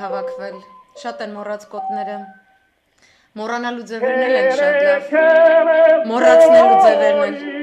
ենք հավաքվել։ Շատ են մոռացկոտները։ Մոռանալու ձևերն են շատ լավ։ Մոռացնելու ձևերն են։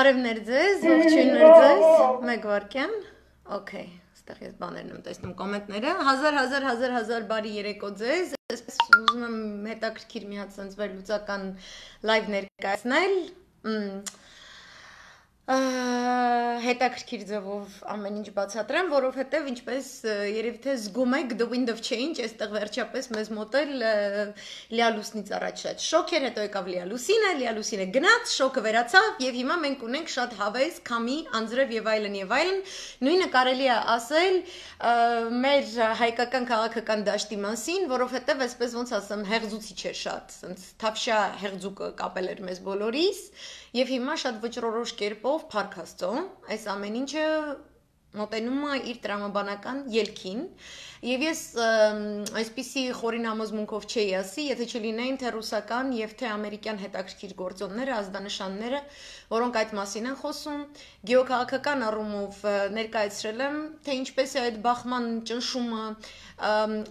Բարևներ ձեզ, ողջույններ ձեզ։ Մեկ վարքյան։ Okay, այստեղ ես բաներն եմ տեսնում կոմենտները։ Հազար հազար հազար հազար բարի երեկո ձեզ։ Այսպես ուզում եմ հետաքրքիր մի հատ sense վերլուծական լայվ ներկայացնել հետաքրքիր ձևով ամեն ինչ բացատրեմ, որովհետև ինչպես երևի թե զգում եք the wind of change, այստեղ վերջապես մեզ մոտել լիալուսնից առաջ շատ շոկ էր, հետո եկավ լիալուսինը, լիալուսինը գնաց, շոկը վերացավ եւ հիմա մենք ունենք շատ հավես, քամի, անձրև եւ այլն եւ այլն։ Նույնը կարելի է ասել մեր հայկական քաղաքական դաշտի մասին, որովհետև այսպես ոնց ասեմ, հեղձուցիչ է շատ, ասենց թավշա հեղձուկը կապել էր մեզ բոլորիս Եվ հիմա շատ վճռորոշ կերպով Փարք Աստծո այս ամեն ինչը մոտենում է իր տրամաբանական ելքին Եվ ես այսպիսի խորին համոզմունքով չէի ասի, եթե չլինեին թե ռուսական եւ թե ամերիկյան հետաքրքիր գործոնները, ազդանշանները, որոնք այդ մասին են խոսում, գեոքաղաքական առումով ներկայացրել եմ, թե ինչպես է այդ բախման ճնշումը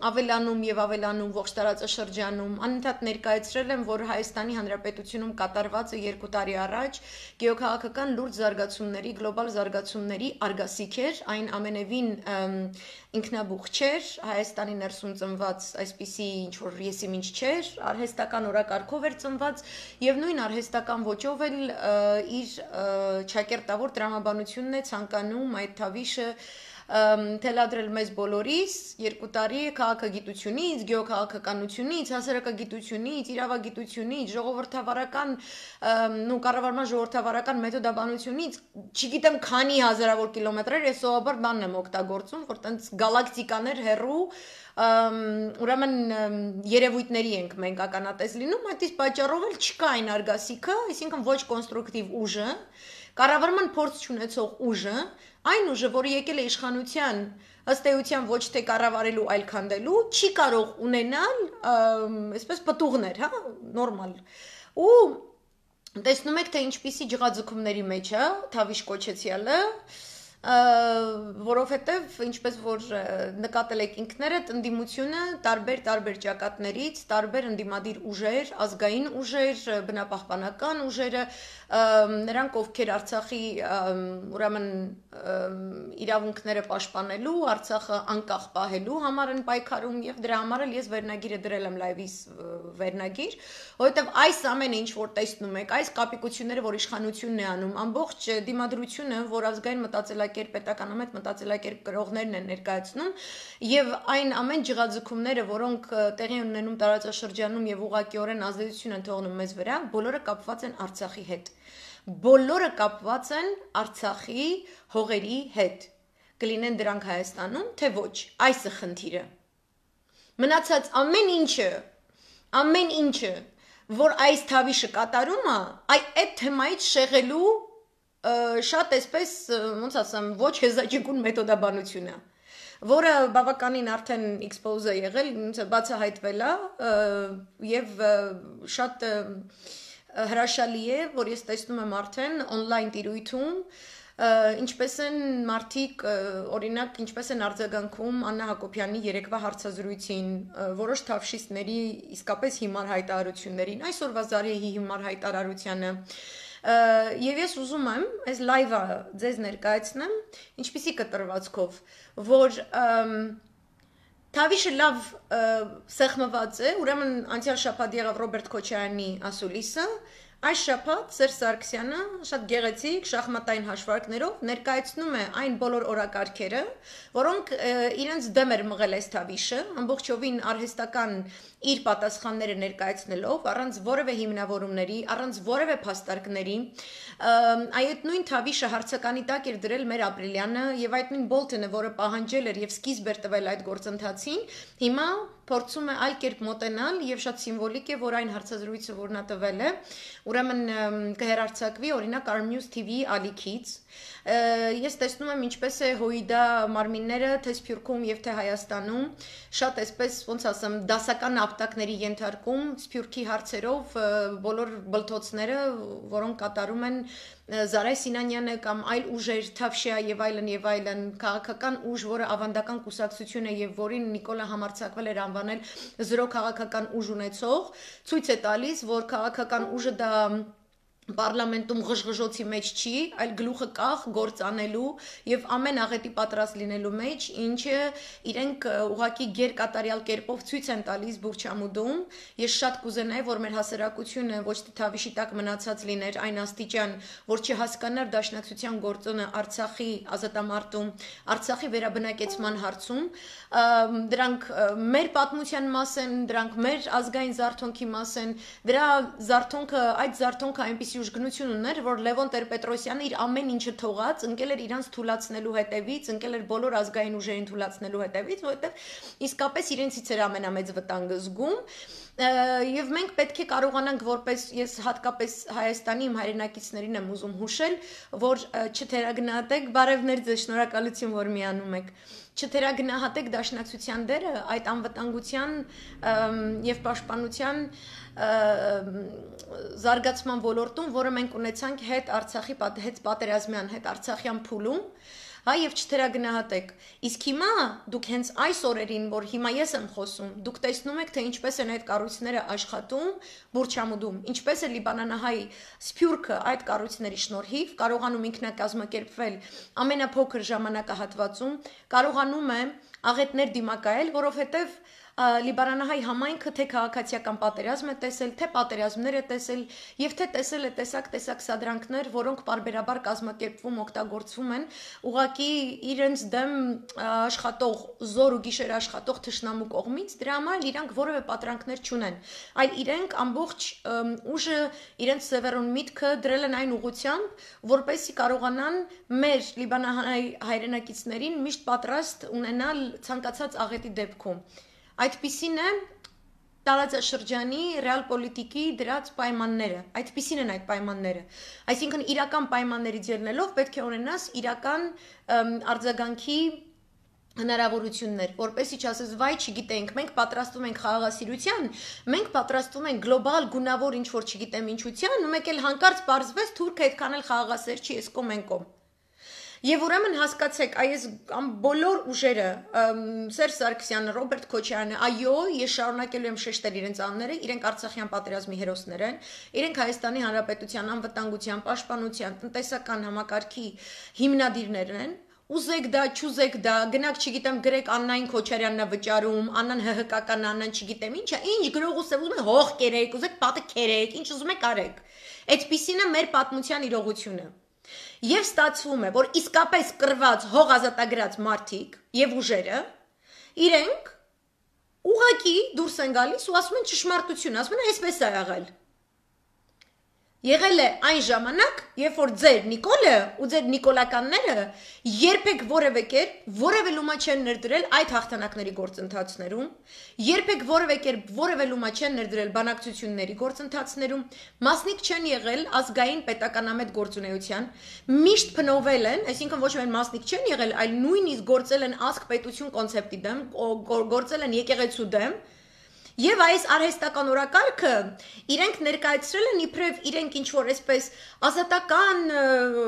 ավելանում եւ ավելանում ողջ տարածաշրջանում։ Անընդհատ ներկայացրել եմ, որ Հայաստանի Հանրապետությունում կատարվածը 2 տարի առաջ գեոքաղաքական լուրջ զարգացումների, գլոբալ զարգացումների արգասիք էր, այն ամենևին ինքնաբուխ չէ, չէր, Հայաստանի ներսում ծնված այսպիսի ինչ որ եսիմ ինչ չէր, արհեստական օրակարգով էր ծնված եւ նույն արհեստական ոճով էլ իր ճակերտավոր դրամաբանությունն է ցանկանում այդ թավիշը թելադրել մեզ բոլորիս երկու տարի քաղաքագիտությունից, գեոքաղաքականությունից, հասարակագիտությունից, իրավագիտությունից, ժողովրդավարական ու կառավարման ժողովրդավարական մեթոդաբանությունից, չգիտեմ քանի հազարավոր կիլոմետրեր ես սովորաբար բանն եմ օգտագործում, որ տենց գալակտիկաներ հեռու ուրեմն երևույթների ենք մենք ականատես լինում, այդ իսկ պատճառով էլ չկա այն արգասիքը, այսինքն ոչ կոնստրուկտիվ ուժը, կառավարման փորձ չունեցող ուժը, Այն ուժը, որը եկել է իշխանության, ըստ էության ոչ թե կառավարելու, այլ քանդելու, չի կարող ունենալ, այսպես պատուղներ, հա, նորմալ։ Ու տեսնում եք, թե ինչպիսի ջղաձգումների մեջ է Թավիշ Կոչեցյալը, որովհետև ինչպես որ նկատել եք ինքներդ ընդդիմությունը տարբեր-տարբեր ճակատներից, տարբեր ընդդիմադիր ուժեր, ազգային ուժեր, բնապահպանական ուժերը, նրանք ովքեր Արցախի ուրեմն իրավունքները պաշտպանելու, Արցախը անկախ պահելու համար են պայքարում եւ դրա համար էլ ես վերնագիրը դրել եմ լայվիս վերնագիր, որովհետև այս ամենը ինչ որ տեսնում եք, այս կապիկությունները, որ իշխանությունն է անում, ամբողջ դիմադրությունը, որ ազգային մտածել մտածելակերպ, պետականում այդ մտածելակերպ գրողներն են ներկայացնում եւ այն ամեն ջղաձգումները, որոնք տեղի ունենում տարածաշրջանում եւ ուղղակիորեն ազդեցություն են թողնում մեզ վրա, բոլորը կապված են Արցախի հետ։ Բոլորը կապված են Արցախի հողերի հետ։ Կլինեն դրանք Հայաստանում, թե ոչ, այս է խնդիրը։ Մնացած ամեն ինչը, ամեն ինչը, որ այս թավիշը կատարում է, այ այդ թեմայից շեղելու շատ էսպես ոնց ասեմ ոչ հեզաճկուն մեթոդաբանություն է որը բավականին արդեն expose-ը եղել, բացահայտվել է եւ շատ հրաշալի է, որ ես տեսնում եմ արդեն on-line տիրույթում ինչպես են մարդիկ օրինակ ինչպես են արձագանքում Աննա Հակոբյանի երեկվա հարցազրույցին որոշ թավշիստների իսկապես հիմար հայտարարություններին այսօրվա զարեհի հիմար հայտարարությանը հայտարարությանը Եվ ես ուզում եմ այս լայվը ձեզ ներկայացնեմ, ինչպիսի կտրվածքով, որ Թավիշը լավ սեղմված է, ուրեմն անցյալ շաբաթ եղավ Ռոբերտ Քոչարյանի ասուլիսը, այս շաբաթ Սերժ Սարգսյանը շատ գեղեցիկ շախմատային հաշվարկներով ներկայացնում է այն բոլոր օրակարգերը, որոնք իրենց դեմ էր մղել այս Թավիշը, ամբողջովին արհեստական իր պատասխանները ներկայացնելով առանց որևէ հիմնավորումների, առանց որևէ փաստարկների, այդ նույն Թավիշը հարցականի տակ էր դրել մեր Ապրիլյանը եւ այդ նույն Բոլթոնը, որը պահանջել էր եւ սկիզբ էր տվել այդ գործընթացին, հիմա փորձում է այլ կերպ մոտենալ եւ շատ սիմվոլիկ է, որ այն հարցազրույցը, որ նա տվել է, ուրեմն կհերարցակվի օրինակ Armnews TV-ի ալիքից Ես տեսնում եմ ինչպես է հոիդա մարմինները թե Սփյուռքում եւ թե Հայաստանում շատ էսպես ոնց ասեմ դասական ապտակների ենթարկում Սփյուռքի հարցերով բոլոր բլթոցները, որոնք կատարում են Զարայ Սինանյանը կամ այլ ուժեր, Թավշյա եւ այլն եւ այլն, քաղաքական ուժ, որը ավանդական կուսակցություն է եւ որին Նիկոլա համարցակվել էր անվանել զրո քաղաքական ուժ ունեցող, ցույց է տալիս, որ քաղաքական ուժը դա պարլամենտում ղժղժոցի մեջ չի, այլ գլուխը կախ գործանելու եւ ամեն աղետի պատրաստ լինելու մեջ, ինչը իրենք ուղակի գերկատարյալ կերպով ցույց են տալիս Բուրչամուդում։ Ես շատ կուզենայի, որ մեր հասարակությունը ոչ թե թավիշի տակ մնացած լիներ այն աստիճան, որ չհասկանար դաշնակցության գործոնը Արցախի ազատամարտում, Արցախի վերաբնակեցման հարցում, դրանք մեր պատմության մաս են, դրանք մեր ազգային զարթոնքի մաս են։ Դրա զարթոնքը, այդ զարթոնքը այնպես սյուժ գնություն ուներ, որ Լևոն Տեր-Պետրոսյանը իր ամեն ինչը թողած, ընկել էր իրանց թուլացնելու հետևից, ընկել էր բոլոր ազգային ուժերին թուլացնելու հետևից, որովհետև իսկապես իրենցից էր ամենամեծ վտանգը զգում եւ մենք պետք է կարողանանք որպես ես հատկապես Հայաստանի իմ հայրենակիցներին եմ ուզում հուշել, որ չթերագնահատեք, բարևներ ձեզ, շնորհակալություն, որ միանում եք չթերագնահատեք դաշնակցության դերը այդ անվտանգության եւ պաշտպանության զարգացման ոլորտում, որը մենք ունեցանք հետ Արցախի հետ պատերազմյան, հետ Արցախյան փուլում, հա, եւ չթերագնահատեք։ Իսկ հիմա դուք հենց այս օրերին, որ հիմա ես եմ խոսում, դուք տեսնում եք, թե ինչպես են այդ կառույցները աշխատում Բուրչամուդում, ինչպես է Լիբանանահայ Սփյուռքը այդ կառույցների շնորհիվ կարողանում ինքնակազմակերպվել ամենափոքր ժամանակահատվածում, կարողանում է աղետներ դիմակայել, որովհետեւ լիբարանահայ համայնքը թե քաղաքացիական պատերազմ է տեսել, թե պատերազմներ է տեսել եւ թե տեսել է տեսակ-տեսակ սադրանքներ, որոնք բարբերաբար կազմակերպվում օգտագործվում են ուղակի իրենց դեմ աշխատող զոր ու գիշեր աշխատող թշնամու կողմից, դրա համար իրանք որևէ պատրանքներ չունեն, այլ իրենք ամբողջ ուժը իրենց սևերուն միտքը դրել են այն ուղությամբ, որպեսի կարողանան մեր լիբանահայ հայրենակիցներին միշտ պատրաստ ունենալ ցանկացած աղետի դեպքում։ Այդպիսին է տարածաշրջանի ռեալ պոլիտիկի դրած պայմանները, այդպիսին են այդ պայմանները։ Այսինքն իրական պայմաններից ելնելով պետք է ունենաս իրական արձագանքի հնարավորություններ, որպեսի չասես, վայ, չգիտենք, մենք պատրաստվում ենք խաղաղասիրության, մենք պատրաստվում ենք գլոբալ գունավոր ինչ որ չգիտեմ ինչության, ու մեկ էլ հանկարծ բարձվեց թուրքը այդքան էլ խաղաղասեր չի, ես կոմենկոմ։ կոմ Եվ ուրեմն հասկացեք, այս ամ բոլոր ուժերը Սերժ Սարգսյանը, Ռոբերտ Քոչարյանը, այո, ես շարունակելու եմ շեշտել իրենց անունները, իրենք Արցախյան պատերազմի հերոսներ են, իրենք Հայաստանի Հանրապետության անվտանգության, պաշտպանության, տնտեսական համակարգի հիմնադիրներն են, ուզեք դա, չուզեք դա, գնաք չգիտեմ գրեք Աննային Քոչարյաննա վճարում, Աննան ՀՀԿ-ական Աննան չգիտեմ ինչա, ինչ գրող ուսևում է հող կերեք, ուզեք պատը կերեք, ինչ ուզում եք արեք։ Այդպիսին է մեր պատմության իրողությունը։ Եվ ստացվում է, որ իսկապես կրված հող ազատագրած մարդիկ եւ ուժերը իրենք ուղակի դուրս են գալիս ու ասում են ճշմարտություն, ասում են այսպես է աղել։ Եղել է այն ժամանակ, երբ որ ձեր Նիկոլը ու ձեր Նիկոլականները երբեք որևէ կերպ որևէ լումա չեն ներդրել այդ հաղթանակների գործընթացներում, երբեք որևէ կերպ որևէ լումա չեն ներդրել բանակցությունների գործընթացներում, մասնիկ չեն եղել ազգային պետականամետ գործունեության, միշտ փնովել են, այսինքն ոչ միայն մասնիկ չեն եղել, այլ նույնիսկ գործել են ազգ պետություն կոնցեպտի դեմ, գործել են եկեղեցու դեմ, դեմ Եվ այս արհեստական օրակարգը իրենք ներկայացրել են իբրև իրենք ինչ որ այսպես ազատական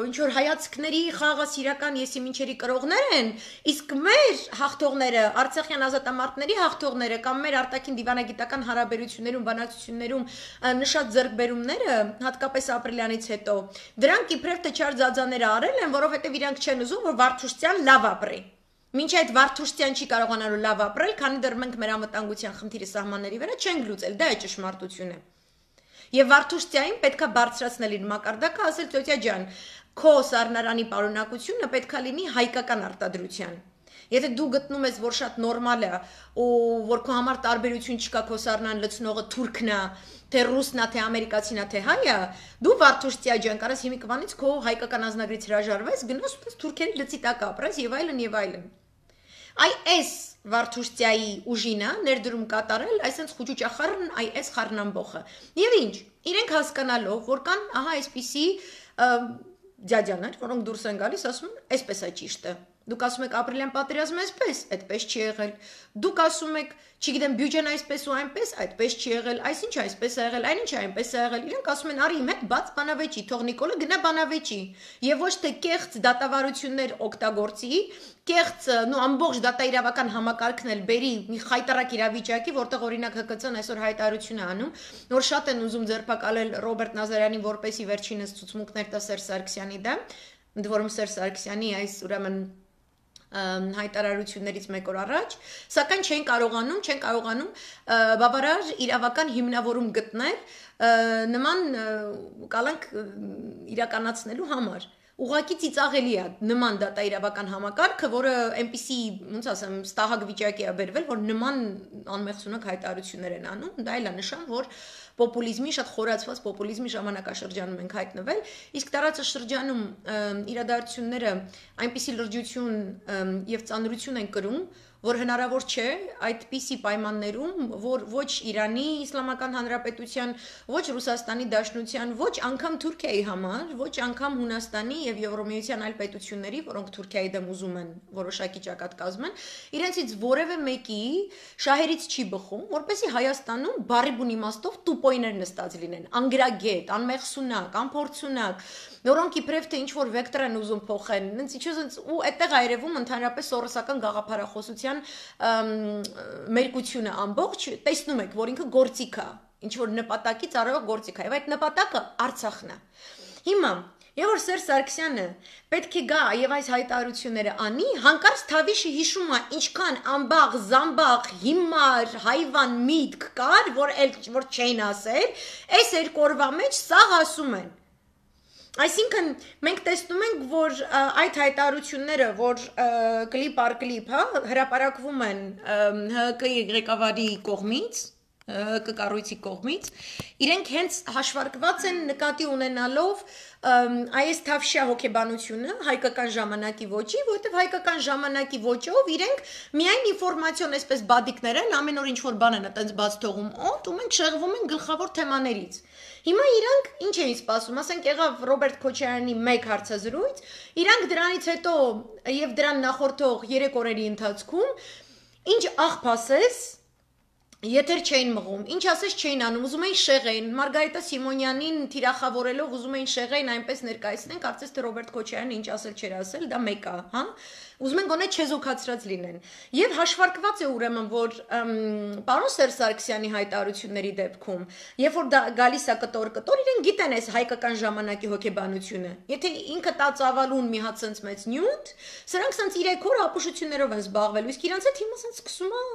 ինչ որ հայացքների խաղաղասիրական եսի մինչերի կրողներ են, իսկ մեր հաղթողները, Արցախյան ազատամարտների հաղթողները կամ մեր արտաքին դիվանագիտական հարաբերություններում բանակցություններում նշած ձեռքբերումները, հատկապես ապրիլյանից հետո, դրանք իբրև թե չար ձաձաները արել են, որովհետև իրանք չեն ուզում, որ Վարդուշցյան լավ ապրի։ Մինչ այդ Վարդուշտյան չի կարողանալու լավ ապրել, քանի դեռ մենք մեր անվտանգության խնդիրի սահմանների վրա չենք լուծել, դա է ճշմարտությունը։ Եվ Վարդուշտյանին պետքա բարձրացնել իր մակարդակը, ասել Տյոթյա ջան, քո սառնարանի պարունակությունը պետքա լինի հայկական արտադրության։ Եթե դու գտնում ես, որ շատ նորմալ է, ու որ քո համար տարբերություն չկա քո սառնան լցնողը թուրքն է, թե ռուսն է, թե ամերիկացին է, թե հայ է, դու Վարդուշտյա ջան, կարաս հիմիկվանից քո հայկական անձնագրից հրաժարվես, գնաս ու թուրքերի լցի տակ ապրես եւ այլն եւ այլն։ և այլն Այ այս Վարդուշցիայի ուժինա ներդրում կատարել այսենց խոճուճախառն այ այս խառնամբողը։ Եվ ինչ, իրենք հասկանալով, որ կան ահա այսպիսի ջաջաներ, որոնք դուրս են գալիս, ասում են, այսպես է ճիշտը։ Դուք ասում եք ապրիլյան պատերազմը այսպես, այդպես չի եղել։ Դուք ասում եք, չգիտեմ, բյուջեն այսպես ու այնպես, այդպես չի եղել, այսինչ այսպես է եղել, այնինչ այնպես է եղել։ Իրանք ասում են, արի իմ հետ բաց բանավեճի, թող Նիկոլը գնա բանավեճի։ Եվ ոչ թե կեղծ դատավարություններ օգտագործի, կեղծ նո ամբողջ դատաիրավական համակարգն էլ բերի մի խայտարակ իրավիճակի, որտեղ օրինակ ՀԿՑ-ն այսօր հայտարարություն է անում, որ շատ են ուզում ձերբակալել Ռոբերտ Նազարյանին որպեսի վերջինս ցուցմունքներ տա Սերժ Սարգսյանի դեմ, ընդ որում Սերժ Սարգսյանի այս ուրեմն հայտարարություններից մեկ օր առաջ, սակայն չեն կարողանում, չեն կարողանում բավարար իրավական հիմնավորում գտնել նման կալանք իրականացնելու համար ուղակի ծիծաղելի է նման դատա իրավական համակարգը, որը այնպիսի, ոնց ասեմ, ստահակ վիճակի է բերվել, որ նման անմեղսունակ հայտարարություններ են անում, դա էլ է նշան, որ պոպուլիզմի շատ խորացված պոպուլիզմի ժամանակաշրջանում ենք հայտնվել, իսկ տարածաշրջանում իրադարձությունները այնպիսի լրջություն եւ ծանրություն են կրում, որ հնարավոր չէ այդպիսի պայմաններում, որ ոչ Իրանի Իսլամական Հանրապետության, ոչ Ռուսաստանի Դաշնության, ոչ անգամ Թուրքիայի համար, ոչ անգամ Հունաստանի եւ Եվրոմիության այլ պետությունների, որոնք Թուրքիայի դեմ ուզում են որոշակի ճակատ կազմեն, իրենցից որևէ մեկի շահերից չի բխում, որպեսի Հայաստանում բարի բուն իմաստով տուպոյներ նստած լինեն, անգրագետ, անմեղսունակ, անփորձունակ, որոնք իբրև թե ինչ որ վեկտոր են ուզում փոխեն ինձ ինչու ինձ ու այդտեղ այրևում ընդհանրապես սորոսական գաղափարախոսության մերկությունը ամբողջ տեսնում եք որ ինքը գործիք է ինչ որ նպատակից արվող գործիք է եւ այդ նպատակը Արցախն է հիմա Եվ որ Սերժ Սարգսյանը պետք է գա եւ այս հայտարարությունները անի, հանկարծ Թավիշը հիշում է ինչքան ամբաղ, զամբաղ, հիմար, հայվան միտք կար, որ էլ որ չէին ասել, այս երկու օրվա մեջ սաղ ասում են Այսինքն մենք տեսնում ենք, որ այդ հայտարությունները, որ կլիպ առ կլիպ, հա, հրապարակվում են ՀԿ-ի ղեկավարի կողմից, ՀԿ կառույցի կողմից, իրենք հենց հաշվարկված են նկատի ունենալով այս թավշյա հոգեբանությունը հայկական ժամանակի ոչի, որովհետև հայկական ժամանակի ոչով իրենք միայն ինֆորմացիոն այսպես բադիկներ են, ամեն օր ինչ որ բան են այտենց բաց թողում, օդ ու մենք շեղվում են գլխավոր թեմաներից։ Հիմա իրանք ինչ էին սպասում, ասենք եղավ Ռոբերտ Քոչարյանի մեկ հարցազրույց, իրանք դրանից հետո եւ դրան նախորդող 3 օրերի ընթացքում ինչ աղբասես Եթեր չէին մղում։ Ինչ ասես չէին անում, ուզում էին շեղեին։ Մարգարիտա Սիմոնյանին թիրախավորելով ուզում էին շեղեին այնպես ներկայացնեն, կարծես թե Ռոբերտ Քոչարյանը ինչ ասել չէր ասել, դա մեկ է, հա։ Ուզում են գոնե չեզոքացրած լինեն։ Եվ հաշվարկված է ուրեմն, որ պարոն Սերժ Սարգսյանի հայտարարությունների դեպքում, երբ որ դա գալիս է կտոր-կտոր, իրեն գիտեն այս հայկական ժամանակի հոգեբանությունը։ Եթե ինքը տա ծավալուն մի հատ sense մեծ նյութ, սրանք sense իրեք օր ապուշություններով են զբաղվել, իսկ իրանց հետ հիմա sense սկսում է,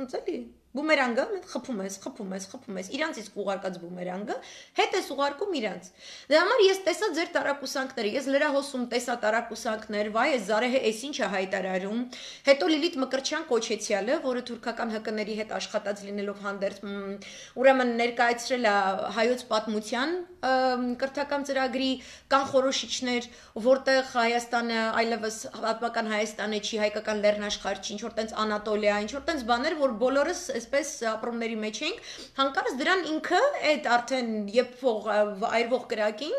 ոնց էլի Բումերանգը խփում ես, խփում ես, խփում ես։ Իրանց իսկ ուղարկած բումերանգը հետ ես ուղարկում իրանց։ Դրա դե համար ես տեսա ձեր տարակուսանքները, ես լրահոսում տեսա տարակուսանքներ, վայ, այս Զարեհը էս ինչ է հայտարարում։ Հետո Լիլիթ Մկրչյան կոչեցյալը, որը թուրքական ՀԿ-ների հետ աշխատած լինելով հանդերձ ուրեմն ներկայացրել է հայոց պատմության կրթական ծրագրի կանխորոշիչներ, որտեղ Հայաստանը այլևս պատմական Հայաստանը չի, հայկական լեռնաշխարհ չի, ինչ որ տենց Անատոլիա, ինչ որ տենց բաներ, որ բոլորս այսպես ապրումների մեջ ենք, հանկարծ դրան ինքը այդ արդեն երբ փող այրվող կրակին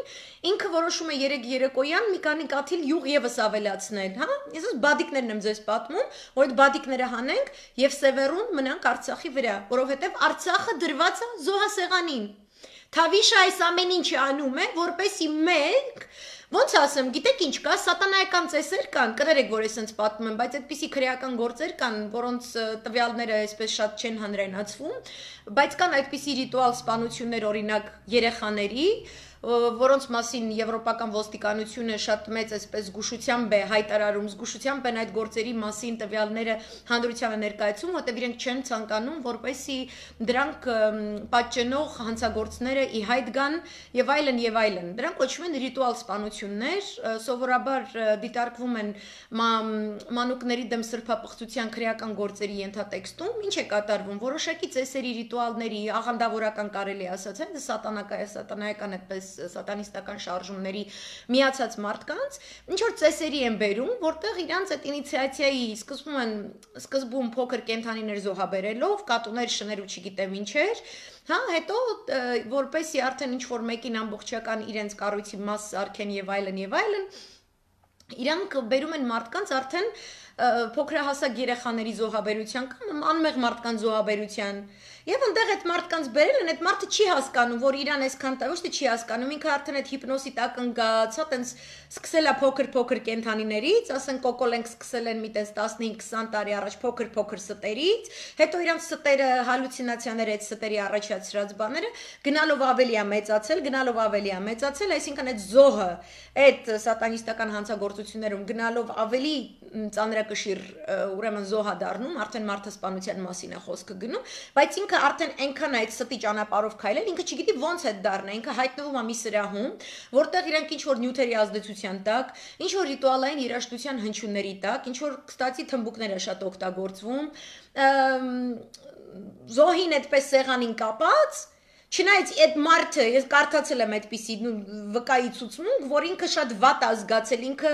ինքը որոշում է 3 երեկոյան մի քանի կաթիլ յուղ եւս ավելացնել, հա? Ես ես բադիկներն եմ ձեզ պատմում, որ այդ բադիկները հանենք եւ սևերուն մնանք Արցախի վրա, որովհետեւ Արցախը դրված է զոհասեղանին։ Թավիշը այս ամեն ինչը անում է, որպեսի մենք Ոնց ասեմ, գիտեք ինչ կա, սատանայական ծեսեր կան, կներեք, որ ես ենց պատմում եմ, բայց այդպիսի քրեական գործեր կան, որոնց տվյալները այսպես շատ չեն հանրայնացվում, բայց կան այդպիսի ռիտուալ սպանություններ օրինակ երեխաների, որոնց մասին եվրոպական ոստիկանությունը շատ մեծ այսպես զգուշությամբ է հայտարարում, զգուշությամբ են այդ գործերի մասին տվյալները հանրությանը ներկայացում, որտեղ իրենք չեն ցանկանում, որպեսի դրանք պատճենող հանցագործները ի հայտ գան եւ այլն եւ այլն։ Դրանք կոչվում են ռիտուալ սպանություններ, սովորաբար դիտարկվում են մանուկների դեմ սրբապղծության քրեական գործերի ենթատեքստում, ինչ է կատարվում որոշակի ծեսերի ռիտուալների աղանդավորական կարելի ասած, այն սատանակայ սատանայական այդպես սատանիստական շարժումների միացած մարդկանց ինչ որ ծեսերի են բերում, որտեղ իրանց այդ ինիցիացիայի սկսվում են սկզբում փոքր կենթանիներ զոհաբերելով, կատուներ շներու չգիտեմ ինչեր, հա, հետո որպեսի արդեն ինչ որ մեկին ամբողջական իրենց կառույցի մաս սարքեն եւ այլն եւ այլն, իրանք բերում են մարդկանց արդեն փոքրահասակ երեխաների զոհաբերության կամ անմեղ մարդկանց զոհաբերության։ Եվ այնտեղ այդ մարդկանց բերել են, այդ մարդը չի հասկանում, որ իրան այսքան տա, ոչ թե չի հասկանում, ինքը արդեն այդ հիպնոսի տակ ընկած, հա, տենց սկսել է փոքր-փոքր կենթանիներից, ասեն կոկոլենք սկսել են մի տես 15-20 տարի առաջ փոքր-փոքր ստերից, հետո իրանց ստերը հալյուցինացիաները այդ ստերի առաջացրած բաները գնալով ավելի է մեծացել, գնալով ավելի է մեծացել, այսինքն այդ զոհը, այդ սատանիստական հանցագործություններում գնալով ավելի ծանր հետաքրքիր ուրեմն զոհա դառնում, արդեն մարդը սպանության մասին է խոսքը գնում, բայց ինքը արդեն այնքան այդ ստի ճանապարհով քայլել, ինքը չգիտի ոնց է դառնա, ինքը հայտնվում է մի սրահում, որտեղ իրենք ինչ որ նյութերի ազդեցության տակ, ինչ որ ռիտուալային երաժշտության հնչյունների տակ, ինչ որ կստացի թմբուկները շատ օգտագործվում, զոհին այդպես սեղանին կապած Չնայած այդ մարդը, ես կարդացել եմ այդպիսի վկայի ցուցմունք, որ ինքը շատ վատ է զգացել, ինքը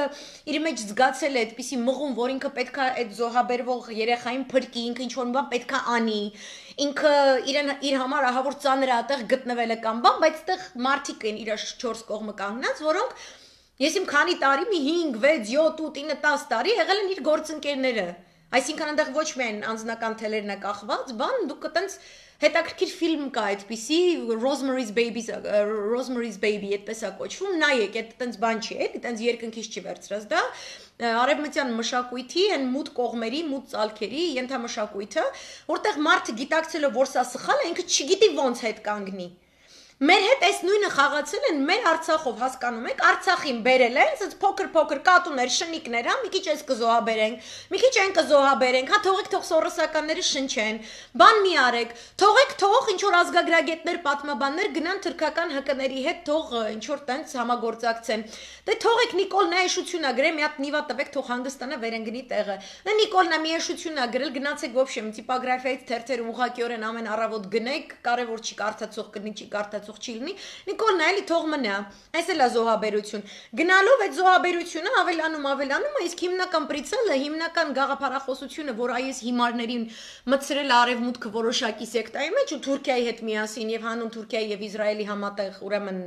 իր մեջ զգացել է այդպիսի մղում, որ ինքը պետքա այդ զոհաբերվող երեխային փրկի, ինքը ինչ որ բան պետքա անի, ինքը իրեն իր համար ահա որ ծանր է այդեղ գտնվել է կամ բան, բայց այդեղ մարդիկ են իր չորս կողմը կանգնած, որոնք ես իմ քանի տարի մի 5, 6, 7, 8, 9, 10 տարի եղել են իր գործընկերները։ Այսինքն այնտեղ ոչ միայն անձնական թելերն է կախված, բան դու կտենց հետաքրքիր ֆիլմ կա այդպիսի Rosemary's Baby Rosemary's Baby այդպես է կոչվում, նայեք, այդ տենց բան չի, էլի տենց երկնքից չի վերցրած դա արևմտյան մշակույթի այն մութ կողմերի, մութ ցալքերի ենթամշակույթը, որտեղ մարդը գիտակցելով որ սա սխալ է, ինքը չգիտի ոնց հետ կանգնի։ Մեր հետ այս նույնը խաղացել են մեր Արցախով, հասկանում եք, Արցախին բերել են, ասած փոքր-փոքր կատուներ, շնիկներ, հա, մի քիչ էս կզոհաբերենք, մի քիչ այն կզոհաբերենք, հա, թողեք թող սորոսականները շնչեն, բան մի արեք, թողեք թող ինչ որ ազգագրագետներ, պատմաբաններ գնան թրքական ՀԿ-ների հետ, թող ինչ որ տենց համագործակցեն։ Դե թողեք Նիկոլնա Էշությունա գրել, մի հատ նիվա տվեք, թող հանգստանա վերընգնի տեղը։ Դա դե Նիկոլնա մի Էշությունա գրել, գնացեք ոբշեմ տիպագրաֆիայից թերթերում ուղղակիորեն ամեն առավոտ գնեք, կարևոր չի կարդացող կնի, չի կարդացող ներկայացող չի լինի, Նիկոլն էլի թող մնա։ Այս էլա զոհաբերություն։ Գնալով այդ զոհաբերությունը ավելանում ավելանում է, իսկ հիմնական պրիցելը, հիմնական գաղափարախոսությունը, որ այս հիմարներին մցրել արևմուտքը որոշակի սեկտայի մեջ ու Թուրքիայի հետ միասին եւ հանուն Թուրքիայի եւ Իսրայելի համատեղ, ուրեմն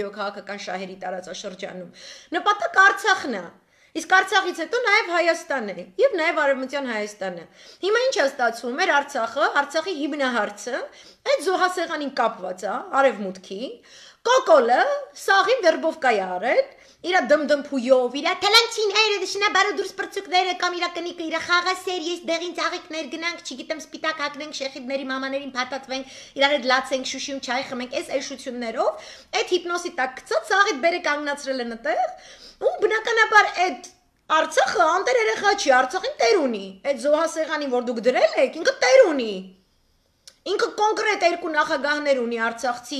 գեոքաղաքական շահերի տարածաշրջանում։ Նպատակ Արցախն է, Իսկ Արցախից հետո նաև Հայաստանն է եւ նաև Արևմտյան Հայաստանը։ Հիմա ինչ է ստացվում։ Մեր Արցախը, Արցախի հիմնահարցը այդ զոհասեղանին կապված է Արևմուտքին։ Կոկոլը սաղի վերբովկայ արել իրա դմդմփույով, իրա թալանչին այրը դշնաբարը դուրս պրծուկները կամ իրա կնիկը իրա խաղասեր, ես դեղին ծաղիկներ գնանք, չգիտեմ, սպիտակ ակնենք շեխիդների մամաներին փաթաթվենք, իրար հետ լացենք, շուշիում չայ խմենք, այս այշություններով, այդ հիպնոսի տակ գցած սաղիդ բերը կանգնացրել են այդտեղ, ու բնականաբար այդ Արցախը անտեր երեխա չի, Արցախին տեր ունի։ Այդ զոհասեղանին, որ դուք դրել եք, ինքը տեր ունի։ Ինքը կոնկրետ երկու նախագահներ ունի Արցախցի,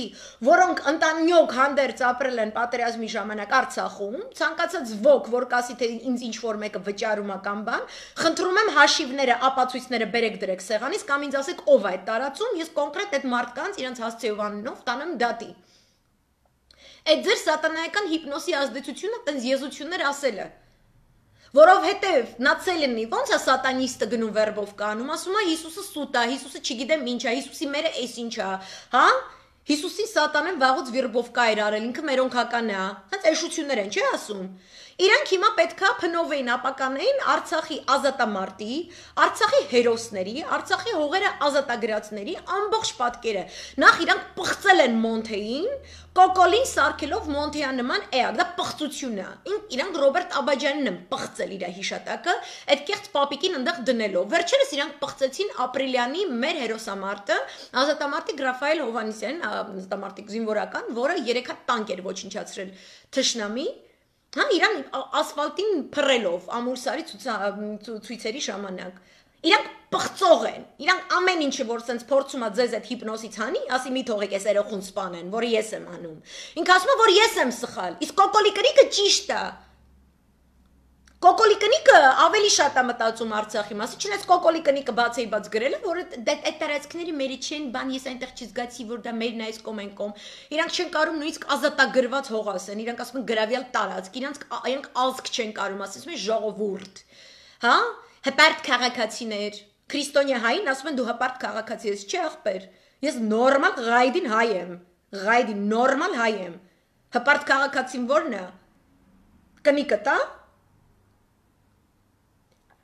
որոնք ընտանյոք հանդերձ ապրել են պատերազմի ժամանակ Արցախում, ցանկացած ոք, որ կասի թե ինձ ինչ որ մեկը վճարում է կամ բան, խնդրում եմ հաշիվները, ապացույցները բերեք դրեք սեղանից կամ ինձ ասեք ով է այդ տարածում, ես կոնկրետ այդ մարդկանց իրենց հասցեովաննով տանեմ դատի։ Այդ ձեր սատանայական հիպնոսի ազդեցությունը տենց եզություններ ասելը է որովհետև նա ցելնի ոնց է սատանիստը գնում վերբով կանում ասում է Հիսուսը սուտ է Հիսուսը չգիտեմ ինչ է Հիսուսի մերը էս ինչ է հա Հիսուսին սատանեն վաղուց վիրբովկա էր արել ինքը մերոնքական է հա։ հենց էշություններ են չի ասում Իրանք հիմա պետքա փնովեին, ապականեին Արցախի ազատամարտի, Արցախի հերոսների, Արցախի հողերը ազատագրածների ամբողջ պատկերը։ Նախ իրանք պղծել են Մոնթեին, կոկոլին սարքելով Մոնթեան նման էակ, դա պղծությունն է։ Իրանք Ռոբերտ Աբաջյանին են պղծել իր հիշատակը, այդ կեղծ պապիկին այնտեղ դնելով։ Վերջերս իրանք պղծեցին Ապրիլյանի մեր հերոսամարտը, ազատամարտի Գրաֆայել Հովանիսյանին, ազատամարտի զինվորական, որը 3 հատ տանկ էր ոչնչացրել թշնամի Հա իրան ասֆալտին փռելով ամուրսարի ցույցերի ժամանակ իրանք պղծող են։ Իրանք ամեն ինչը որ սենց փորձում է ձեզ այդ հիպնոսից հանի, ասի մի թողեք այս երախուն սպանեն, որը ես եմ անում։ Ինքը ասում է որ ես եմ սխալ։ Իսկ կոկոլի կրիկը ճիշտ է։ Կոկոլի կնիկը ավելի շատ է մտածում Արցախի մասին, չնայած Կոկոլի կնիկը բաց էի բաց գրել է, որ դե- այդ տարածքները մերի չեն, բան ես այնտեղ չզգացի, որ դա մերն է այս կոմ են կոմ։ Իրանք չեն կարող նույնիսկ ազատագրված հող ասեն, իրանք ասում են գրավյալ տարածք, իրանք իրանք ազգ չեն կարող ասել, ասում են ժողովուրդ։ Հա? Հպարտ քաղաքացիներ, քրիստոնյա հային ասում են դու հպարտ քաղաքացի ես, չէ՞ ախպեր։ Ես նորմալ ղայդին հայ եմ։ Ղայդի նորմալ հայ եմ։ Հպարտ քաղաքացին ո՞րն է։ Կնիկը տա՞ հա?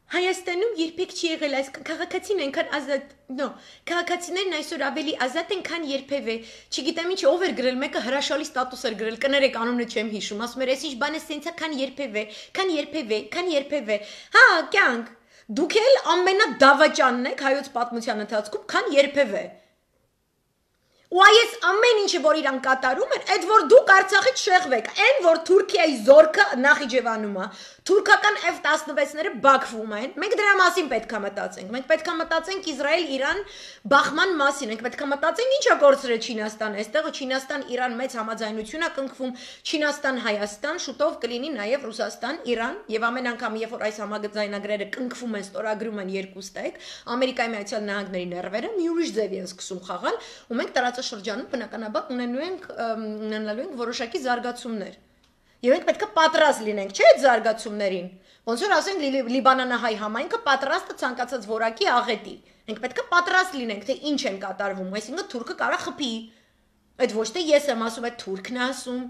Հայաստանում երբեք չի եղել այս քաղաքացին այնքան ազատ, նո, քաղաքացիներն այսօր ավելի ազատ են, քան երբևէ։ Չգիտեմ ինչ ով էր գրել, մեկը հրաշալի ստատուս էր գրել, կներեք անունը չեմ հիշում, ասում էր, «Էս ինչ բան է, սենցա քան երբևէ, քան երբևէ, քան երբևէ»։ Հա, կյանք։ Դուք էլ ամենադավաճանն եք հայոց պատմության ընթացքում, քան երբևէ։ Ու այս ամեն ինչը, որ իրան կատարում են, այդ որ դուք Արցախից շեղվեք, այն որ Թուրքիայի զորքը Նախիջևանում է, թուրքական F-16-ները Բաքվում են։ Մենք դրա մասին պետք է մտածենք։ Մենք պետք է մտածենք Իսրայել-Իրան բախման մասին։ Մենք պետք է մտածենք ինչա գործրել Չինաստանը։ Այստեղ Չինաստան-Իրան մեծ համաձայնություն է կնքվում։ Չինաստան-Հայաստան շուտով կլինի նաև Ռուսաստան-Իրան, եւ ամեն անգամ, երբ որ այս համաձայնագրերը կնքվում են, ստորագրում են երկու ստեյք, Ամերիկայի Միացյալ Նահանգների ներվերը մի ուրիշ ձև են սկսում խաղալ, ու մենք տարածաշրջանում բնականաբար ունենու ենք ունենալու ենք որոշակի զարգացումներ Եվ մենք պետք է պատրաստ լինենք, չէ՞ այդ զարգացումներին։ Ոնց որ ասենք լի, Լիբանանահայ համայնքը պատրաստ է ցանկացած որակի աղետի։ Մենք պետք է պատրաստ լինենք, թե ինչ են կատարվում, այսինքն թուրքը կարա խփի։ Այդ ոչ թե ես եմ ասում, այդ թուրքն է ասում։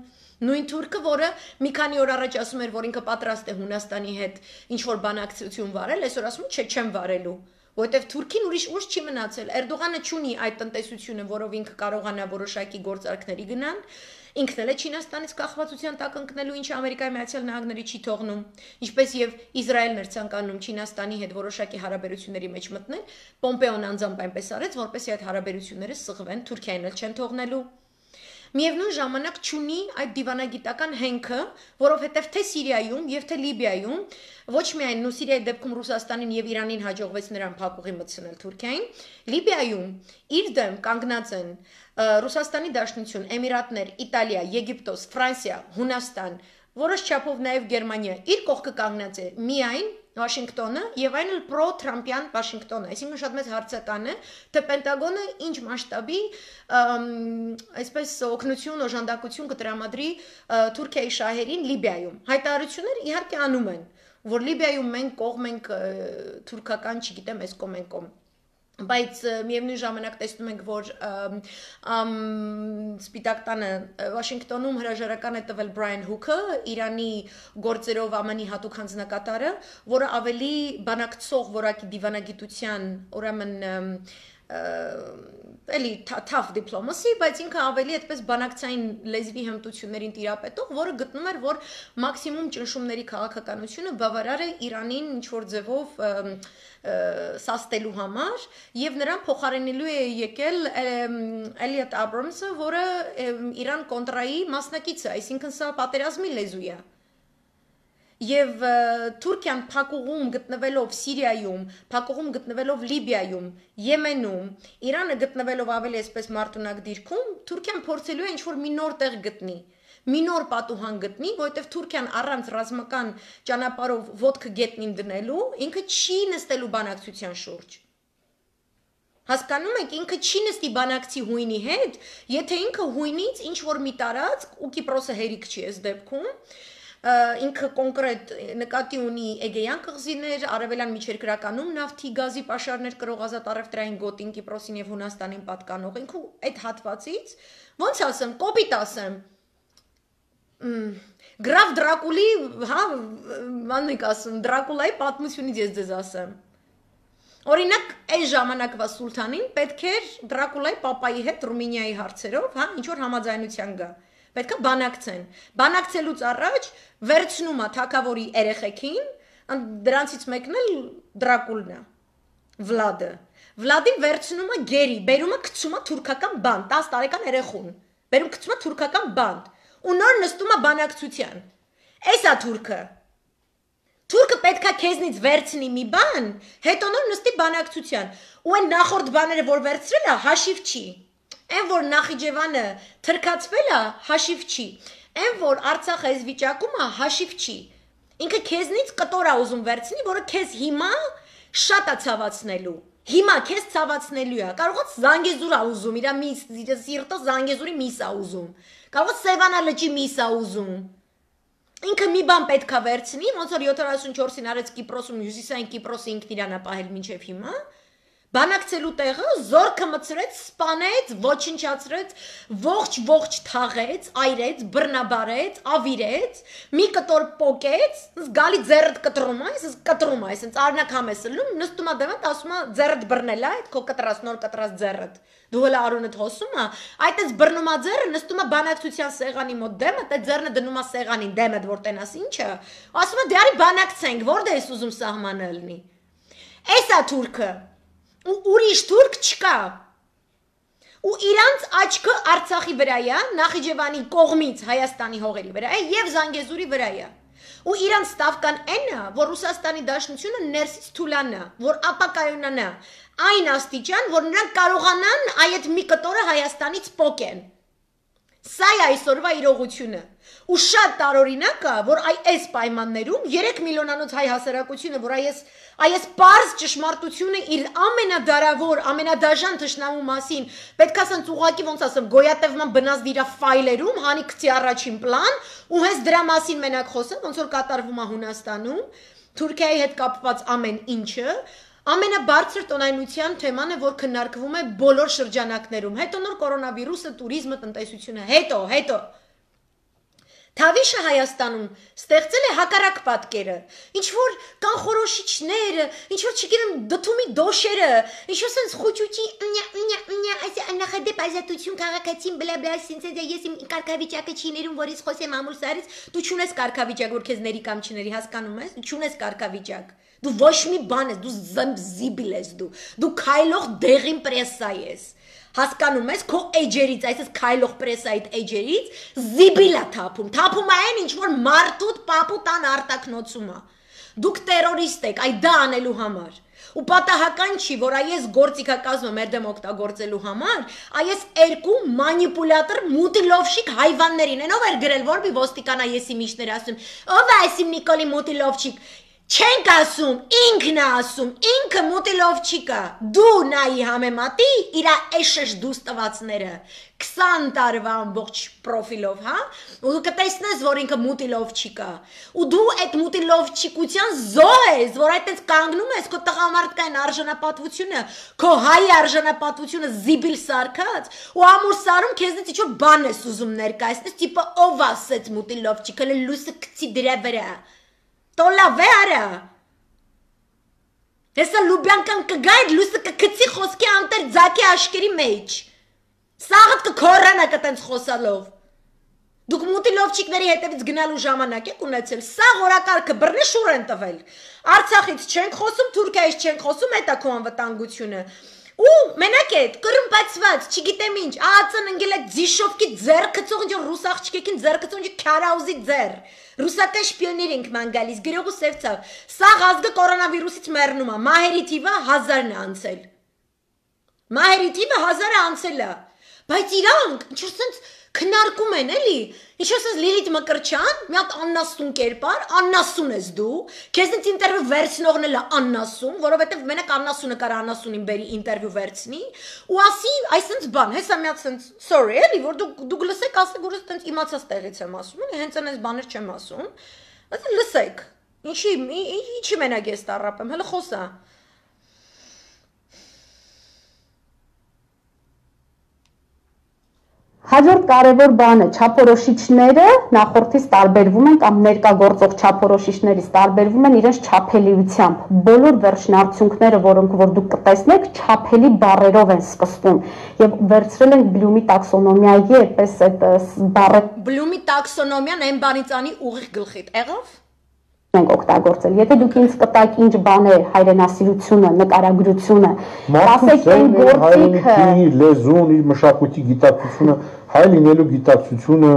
Նույն թուրքը, որը մի քանի օր առաջ ասում էր, որ ինքը պատրաստ է Հունաստանի հետ ինչ որ բանակցություն վարել, այսօր ասում չէ, չեմ վարելու, որովհետև Թուրքին ուրիշ ուժ չի մնացել։ Էրդողանը չունի այդ տնտեսությունը, որով ինքը կարողանա որոշակի գործարքների գնալ, Ինքն էլ է Չինաստանից կախվածության տակ ընկնելու, ինչ Ամերիկայի Միացյալ Նահանգների չի թողնում, ինչպես եւ Իսրայելն էր ցանկանում Չինաստանի հետ որոշակի հարաբերությունների մեջ մտնել, Պոմպեոն անձամբ այնպես արեց, որպեսզի այդ հարաբերությունները սղվեն, Թուրքիան էլ չեն թողնելու միևնույն ժամանակ ճունի այդ դիվանագիտական հենքը, որովհետև թե Սիրիայում եւ թե Լիբիայում ոչ միայն նու Սիրիայի դեպքում Ռուսաստանին եւ Իրանին հաջողվեց նրան փակուղի մտցնել Թուրքիային, Լիբիայում իր դեմ կանգնած են Ռուսաստանի Դաշնություն, Էմիրատներ, Իտալիա, Եգիպտոս, Ֆրանսիա, Հունաստան, որոշ չափով նաեւ Գերմանիա իր կողքը կանգնած է միայն Վաշինգտոնը եւ այն էլ պրո-Թրամպյան Վաշինգտոնը, այսինքն շատ մեծ հարցատան է, թե Պենտագոնը ինչ մասշտաբի այսպես օգնություն, օժանդակություն կտրամադրի Թուրքիայի շահերին Լիբիայում։ Հայտարարություններ իհարկե անում են, որ Լիբիայում մենք կողմ ենք թուրքական, չգիտեմ, այս կոմ են կոմ բայց միևնույն ժամանակ տեսնում ենք որ ամ սպիտակ տանը Վաշինգտոնում հրաժարական է տվել Բրայան Հուքը Իրանի գործերով ԱՄՆ-ի հատուկ հանձնակատարը որը ավելի բանակցող որակի դիվանագիտության ուրեմն էլի թավ դիպլոմասի, բայց ինքը ավելի այդպես բանակցային լեզվի հմտություններին տիրապետող, որը գտնում էր, որ մաքսիմում ճնշումների քաղաքականությունը բավարար է Իրանին ինչ որ ձևով սաստելու համար եւ նրան փոխարինելու է եկել Էլիոտ Աբրամսը, որը Իրան կոնտրայի մասնակից է, այսինքն սա պատերազմի լեզու է։ Ա, եւ Թուրքիան փակուղում գտնվելով Սիրիայում, փակուղում գտնվելով Լիբիայում, Եմենում, Իրանը գտնվելով ավելի այսպես մարտունակ դիրքում, Թուրքիան փորձելու է ինչ-որ մի նոր տեղ գտնի մի նոր պատուհան գտնի, որովհետև Թուրքիան առանց ռազմական ճանապարհով ոդկը գետնին դնելու ինքը չի նստելու բանակցության շուրջ։ Հասկանում եք, ինքը չի նստի բանակցի հույնի հետ, եթե ինքը հույնից ինչ որ մի տարածք ու Կիպրոսը հերիք չի այս դեպքում, ինքը կոնկրետ նկատի ունի Էգեյան կղզիներ, արևելյան միջերկրականում նավթի, գազի պաշարներ կրող ազատ առևտրային գոտին Կիպրոսին եւ Հունաստանին պատկանող ինքը այդ հատվածից ոնց ասեմ, կոպիտ ասեմ, Գրավ Դրակուլի, հա, մանն եք ասում, Դրակուլայի պատմությունից ես ձեզ ասեմ։ Օրինակ, այն ժամանակվա սուլթանին պետք էր Դրակուլայի papayi հետ Ռումինիայի հարցերով, հա, ինչ որ համաձայնության գա պետքա բանակցեն։ Բանակցելուց առաջ վերցնում է թակավորի երեխեքին, դրանցից մեկն էլ Դրակուլն է։ Վլադը։ Վլադին վերցնում է գերի, բերում է գցում է թուրքական բան, 10 տարեկան երեխուն։ Բերում գցում է թուրքական բան ու նոր նստում է բանակցության։ Էսա թուրքը։ Թուրքը պետքա քեզնից վերցնի մի բան, հետո նոր նստի բանակցության։ Ու այն նախորդ բաները, որ վերցրել է, հաշիվ չի։ Այն որ Նախիջևանը թրկացվել է, հաշիվ չի։ Այն որ Արցախը այս վիճակում է, հաշիվ չի։ Ինքը քեզնից կտոր է ուզում վերցնի, որը քեզ հիմա շատ է ցավացնելու։ Հիմա քեզ ցավացնելու է։ Կարողոց Զանգեզուր է ուզում, իրա միս, իր սիրտը Զանգեզուրի միս է ուզում։ Կարողոց Սևանա լճի միս է ուզում։ Ինքը մի բան պետքա վերցնի, ոնց որ 74-ին արեց Կիպրոսում, հյուսիսային Կիպրոսը ինքն իրան է պահել ոչ միայն հիմա։ Բանակցելու տեղը զորքը մցրեց, սպանեց, ոչնչացրեց, ողջ-ողջ թաղեց, այրեց, բռնաբարեց, ավիրեց, մի կտոր փոկեց, զգալի ձեռդ կտրում է, ես կտրում է, ասենց արնակամ է սլում, նստում է դեմդ, ասում է ձեռդ բռնել է, այդ քո կտրած նոր կտրած ձեռդ։ Դու հələ արունդ հոսում է, այդ էս բռնում է ձեռը, նստում է բանակցության սեղանի մոտ դեմը, այդ ձեռը դնում է սեղանին դեմը, որ տենաս ինչը։ Ասում է դե արի բանակցենք, որտե՞ս ուզում սահմանը լինի։ Էսա թուրքը ու ուրիշ թուրք չկա։ Ու իրանց աչքը Արցախի վրա է, Նախիջևանի կողմից Հայաստանի հողերի վրա է եւ Զանգեզուրի վրա է։ Ու իրանց ставկան այն է, որ Ռուսաստանի Դաշնությունը ներսից թուլանա, որ ապակայունանա, այն աստիճան, որ նրանք կարողանան այդ մի կտորը Հայաստանից փոկեն։ Սա է այսօրվա իրողությունը ու շատ տարօրինակ է, որ այ այս պայմաններում 3 միլիոնանոց հայ հասարակությունը, որ այս այս པարզ ճշմարտությունը իր ամենադարավոր, ամենադաժան ճշնամու մասին, պետք է ասենց ուղակի ոնց ասեմ, գոյատևման բնած դիրա ֆայլերում հանի գցի առաջին պլան ու հենց դրա մասին մենակ խոսեն, ոնց որ կատարվում է Հունաստանում, Թուրքիայի հետ կապված ամեն ինչը, Ամենաբարձր տոնայնության թեման է, որ քննարկվում է բոլոր շրջանակներում։ Հետո նոր կորոնավիրուսը, туриզմը, տնտեսությունը, հետո, հետո, հետո Թավիշը Հայաստանում ստեղծել է հակառակ պատկերը։ Ինչ որ կանխորոշիչները, ինչ որ չգիտեմ դդումի դոշերը, ինչ որ sense խոճուճի այս նախադեպ ազատություն քաղաքացին բլա բլա sense ես իմ կարգավիճակը չի ներում, որից խոսեմ ամուսարից, դու չունես կարգավիճակ, որ քեզ ների կամ չների, հասկանում ես, չունես կարգավիճակ։ Դու ոչ մի բան ես, դու զմզիբիլ ես դու։ Դու քայլող դեղին պրեսա ես։ Հասկանում ես, քո edge-երից, այսպես քայլող պրեսայիդ edge-երից զիբիլա թափում։ Թափում է այն, ինչ որ մարդուտ պապուտան արտակնոցում է։ Դուք terrorist եք, այ դա անելու համար։ Ու պատահական չի, որ այս գործիքա կազմը մեր դեմ օգտագործելու համար, այս երկու մանիպուլյատոր մուտիլովշիկ հայվաններին են ով էր գրել, որ մի ոստիկանա եսիմիչներ ասում։ Ով է այսիմ Նիկոլի մուտիլովշիկ։ Չենք ասում, ինքն է ասում, ինքը մուտիլով չի կա։ Դու նայի համեմատի իր էշեշ դուս տվածները 20 տարվա ամբողջ պրոֆիլով, հա? Ու դու կտեսնես, որ ինքը մուտիլով չի կա։ Ու դու այդ մուտիլով չիկության զոհ ես, որ այդտենց կանգնում ես քո տղամարդկային արժանապատվությունը, քո հայ արժանապատվությունը զիբիլ սարկած, ու ամուր սարում քեզնից ինչ-որ բան ես ուզում ներկայացնես, տիպը ով ասեց մուտիլով չի, քելը լույսը գցի դրա վրա տոլա վերա Հեսա լուբյանքան կգա այդ լույսը կգցի խոսքի անտեր ձակի աշկերի մեջ։ Սաղդ կքորանա կտենց խոսալով։ Դուք մուտի լովչիկների հետևից գնալու ժամանակ եք ունեցել։ Սա օրակարգը բռնի շուր են տվել։ Արցախից չենք խոսում, Թուրքիայից չենք խոսում, հետա քո անվտանգությունը ու մենակ է կրմպացված, չգիտեմ ինչ, ԱԱՑ-ն ընկել է Ձիշովկի ձեռ գցող ինչ ռուս աղջիկին ձեռ գցող ինչ քարաուզի ձեռ։ Ռուսական շպիոներ ենք ման գալիս, գրողը սև ցավ։ Սաղ ազգը կորոնավիրուսից մեռնում է, մահերի թիվը 1000-ն է անցել։ Մահերի թիվը 1000-ը անցել է։ Բայց իրանք ինչ-որ քննարկում են էլի։ Ինչ ասես Լիլիթ Մկրչյան, մի հատ աննասուն կերպար, աննասուն ես դու։ Քեզնից ինտերվյու վերցնողն էլ է աննասուն, որովհետև մենակ աննասունը կարա աննասունին բերի ինտերվյու վերցնի ու ասի, այսինց բան, հեսա մի հատ սենց sorry էլի, որ դու դու գլսեք, ասեք որ ես սենց իմացած տեղից եմ ասում, ու հենց այնպես բաներ չեմ ասում։ Բայց լսեք։ Ինչի, ինչի մենակ ես տարապեմ, հələ խոսա։ Հաջորդ կարևոր բանը չափորոշիչները նախորդից տարբերվում են կամ ներկայգործող չափորոշիչներից տարբերվում են իրենց չափելիությամբ։ Բոլոր վերջնարդյունքները, որոնք որ դուք կտեսնեք, չափելի բարերով են սկսվում եւ վերցրել են Բլումի տաքսոնոմիայի այդպես այդ բառը։ Բլումի տաքսոնոմիան այն բանից անի ուղիղ գլխիդ, եղավ մենք օգտագործել։ Եթե դուք ինձ կտաք ինչ բան է հայրենասիրությունը, նկարագրությունը, ասեք այն գործիքը, լեզուն, իր մշակույթի գիտակցությունը հայ լինելու գիտակցությունը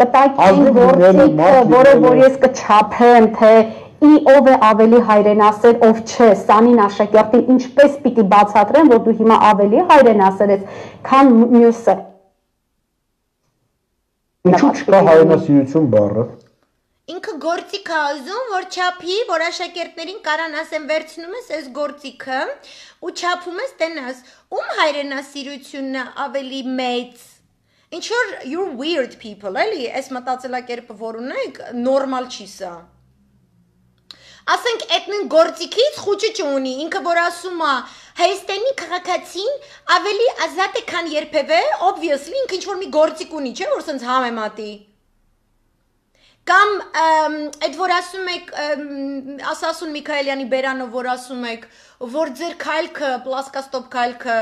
կտակին գործիքը, որը որ ես կչափեմ, թե ի ով է ավելի հայրենասեր, ով չէ, սանին աշակերտին ինչպես պիտի բացատրեմ, որ դու հիմա ավելի հայրենասեր ես, քան մյուսը։ Ինչու՞ չկա հայրենասիրություն բառը։ Ինքը գործիք է ուզում, որ չափի, որ աշակերտներին կարան ասեմ վերցնում ես այս գործիքը ու չափում ես տենաս։ Ում հայրենասիրությունն է ավելի մեծ ինչ որ you're weird people, էլի, այս մտածելակերպը որ ունեք, նորմալ չի սա։ Ասենք այդնին գործիքից խոճի չունի, ինքը որ ասում է Հայաստանի քաղաքացին ավելի ազատ է քան երբևէ, obviously ինքը ինչ որ մի գործիք ունի, չէ՞ որ սենց համեմատի կամ այդ որ ասում եք ասասուն Միքայելյանի Բերանով որ ասում եք որ ձեր քայլքը պլասկաստոպ քայլքը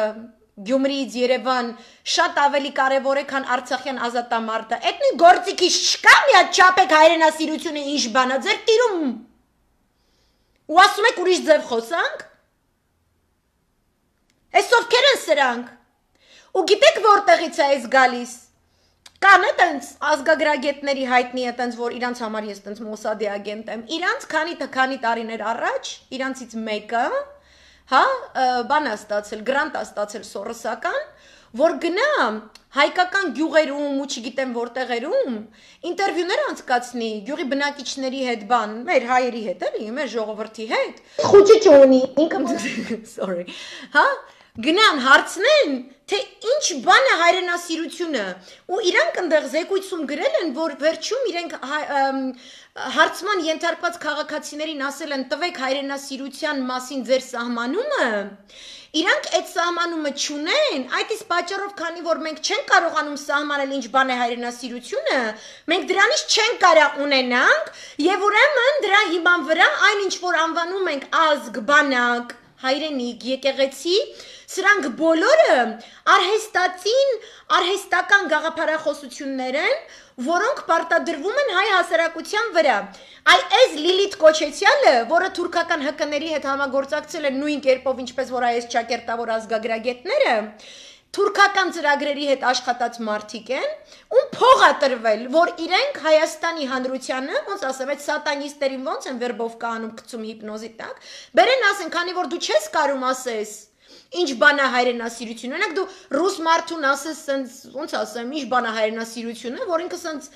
Գյումրիից Երևան շատ ավելի կարևոր է, քան Արցախյան ազատամարտը։ Այդ նույն գործիքից չկա մի հատ չափեք հայրենասիրությունը ինչ բանա ձեր տիրում։ Ու ասում եք ուրիշ ձև խոսանք։ Այս ովքեր են սրանք։ Ու գիտեք որտեղից է այս գալիս։ Կան է տենց ազգագրագետների հայտնի է տենց, որ իրանց համար ես տենց Մոսադի ագենտ եմ։ Իրանց քանի քանի տարիներ առաջ, իրանցից մեկը հա, բանա ստացել, գրանտա ստացել Սորոսական, որ գնա հայկական գյուղերում ու չգիտեմ որտեղերում ինտերվյուներ անցկացնի գյուղի բնակիչների հետ բան, մեր հայերի հետ էլի, մեր ժողովրդի հետ։ Խոճի չունի, ինքը sorry։ Հա, գնան հարցնեն, թե ինչ բան է հայրենասիրությունը։ Ու իրանք այնտեղ զեկույցում գրել են, որ վերջում իրենք հարցման ենթարկված քաղաքացիներին ասել են՝ «Տվեք հայրենասիրության մասին ձեր սահմանումը»։ Իրանք այդ սահմանումը չունեն, այդ իսկ պատճառով, քանի որ մենք չենք կարողանում սահմանել ինչ բան է հայրենասիրությունը, մենք դրանից չենք կարող ունենանք, եւ ուրեմն դրա հիման վրա այն ինչ որ անվանում ենք ազգ, բանակ, հայրենիք, եկեղեցի, եկ Սրանք բոլորը արհեստացին, արհեստական գաղափարախոսություններ են, որոնք պարտադրվում են հայ հասարակության վրա։ Այ այս Լիլիթ Կոչեցյալը, որը թուրքական ՀԿ-ների հետ համագործակցել է նույն կերպով, ինչպես որ այս ճակերտավոր ազգագրագետները, թուրքական ծրագրերի հետ աշխատած մարդիկ են, ում փող է տրվել, որ իրենք Հայաստանի հանրությանը, ոնց ասեմ, այդ սատանիստերին ոնց են վերբով կանում գցում հիպնոզի տակ, բերեն ասեն, քանի որ դու չես կարում ասես ինչ բանա հայրենասիրություն։ Օրինակ դու ռուս մարդուն ասես սենց, ոնց ասեմ, ինչ բանա հայրենասիրությունը, որ ինքը սենց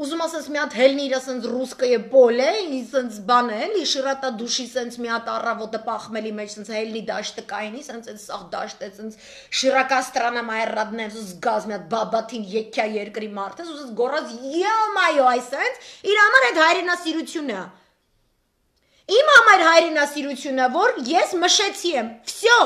ուզում ասես մի հատ հելնի իր ասես ռուսկայե պոլե, սենց բան է, էլի շիրատա դուշի սենց մի հատ առավոտը պախմելի մեջ սենց հելնի դաշտը կայնի, սենց այդ սախ դաշտ է, սենց շիրակա ստրանա մայր ռադնեմ, սենց գազ մի հատ բաբաթին եկյա երկրի մարդ ես, ուզես գորած յամայո այսենց, իր համար այդ հայրենասիրությունը Իմ համար հայրենասիրությունը, որ ես մշեցի եմ, վсё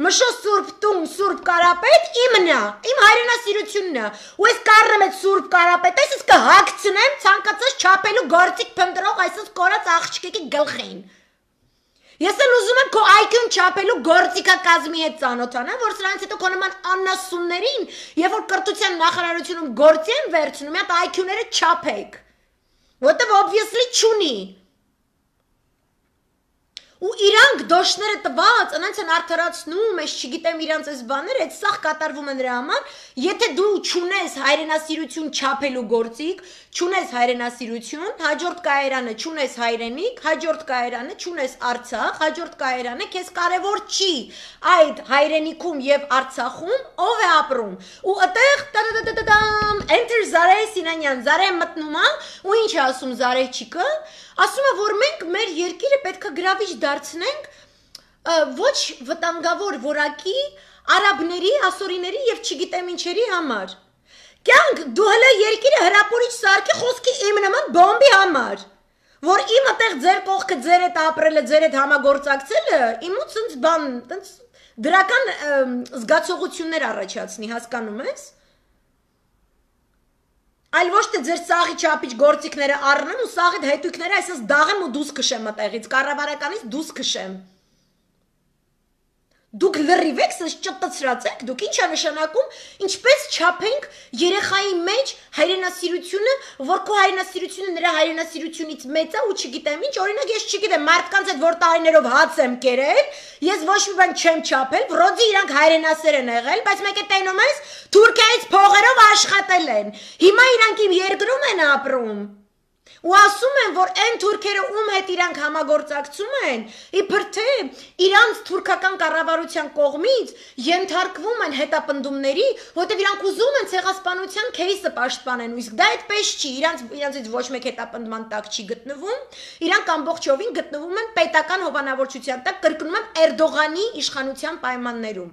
Մշո Սուրբ Տուն, Սուրբ Կարապետ իմն է, իմ հայրենասիրությունն է։ Ու ես կառնեմ այդ Սուրբ Կարապետ, ես կհագցնեմ ցանկացած չափելու գործիկ փնտրող այսպես կորած աղջիկի գլխին։ Ես էլ ուզում եմ քո IQ-ն չափելու գործիքակազմի հետ ծանոթանալ, որ սրանից հետո քո նման աննասուններին, երբ որ կրթության նախարարությունում գործի են վերցնում, այդ IQ-ները չափեք։ Որտեվ obviously չունի ու իրանք դոշները տված, անց են արդարացնում, ես չգիտեմ իրանց այս բաները, այդ սախ կատարվում է նրա համար, եթե դու ճունես հայրենասիրություն չափելու գործիկ, ճունես հայրենասիրություն, հաջորդ կայարանը ճունես հայրենիք, հաջորդ կայարանը ճունես Արցախ, հաջորդ կայարանը քեզ կարևոր չի այդ հայրենիքում եւ Արցախում ով է ապրում։ Ու այդտեղ տա enter Զարե Սինանյան, Զարե մտնում է ու ինչ է ասում Զարեչիկը ասում է որ մենք մեր երկիրը պետքա գravիչ դարձնենք ոչ վտանգավոր որակի արաբների, ասորիների եւ չգիտեմ ինչերի համար։ Կյանք դու հələ երկիրը հրապուրիչ սարքի խոսքի իմ նման բոմբի համար, որ իմ այդեղ ձեր կողքը ձեր հետ ապրելը, ձեր հետ համագործակցելը, իմուց ինձ բան, ինձ դրական զգացողություններ առաջացնի, հասկանում ես այլ ոչ թե ձեր սաղի չափիչ գործիքները առնեմ ու սաղի հետույքները այսպես դաղեմ ու դուս քշեմ մտեղից, կառավարականից դուս քշեմ։ Դուք լրիվեք, ես չտծրած եք, դուք ի՞նչ է նշանակում, ինչպես չափենք երեխայի մեջ հայրենասիրությունը, որ քո հայրենասիրությունը նրա հայրենասիրությունից մեծ է ու չգիտեմ ինչ, օրինակ ես չգիտեմ, մարդկանց այդ որ տարիներով հաց եմ կերել, ես ոչ մի բան չեմ չափել, ռոդի իրանք հայրենասեր են եղել, բայց մեկ է տենում ես, Թուրքիայից փողերով աշխատել են։ Հիմա իրանք իմ երկրում են ապրում ու ասում են, որ այն թուրքերը ում հետ իրանք համագործակցում են, իբր թե իրանց թուրքական կառավարության կողմից ենթարկվում են հետապնդումների, որտեղ իրանք ուզում են ցեղասպանության кейսը պաշտպանեն, իսկ դա այդպես չի, իրանք իրանցից ոչ մեկ հետապնդման տակ չի գտնվում, իրանք ամբողջովին գտնվում են պետական հովանավորչության տակ, կրկնում եմ Էրդողանի իշխանության պայմաններում։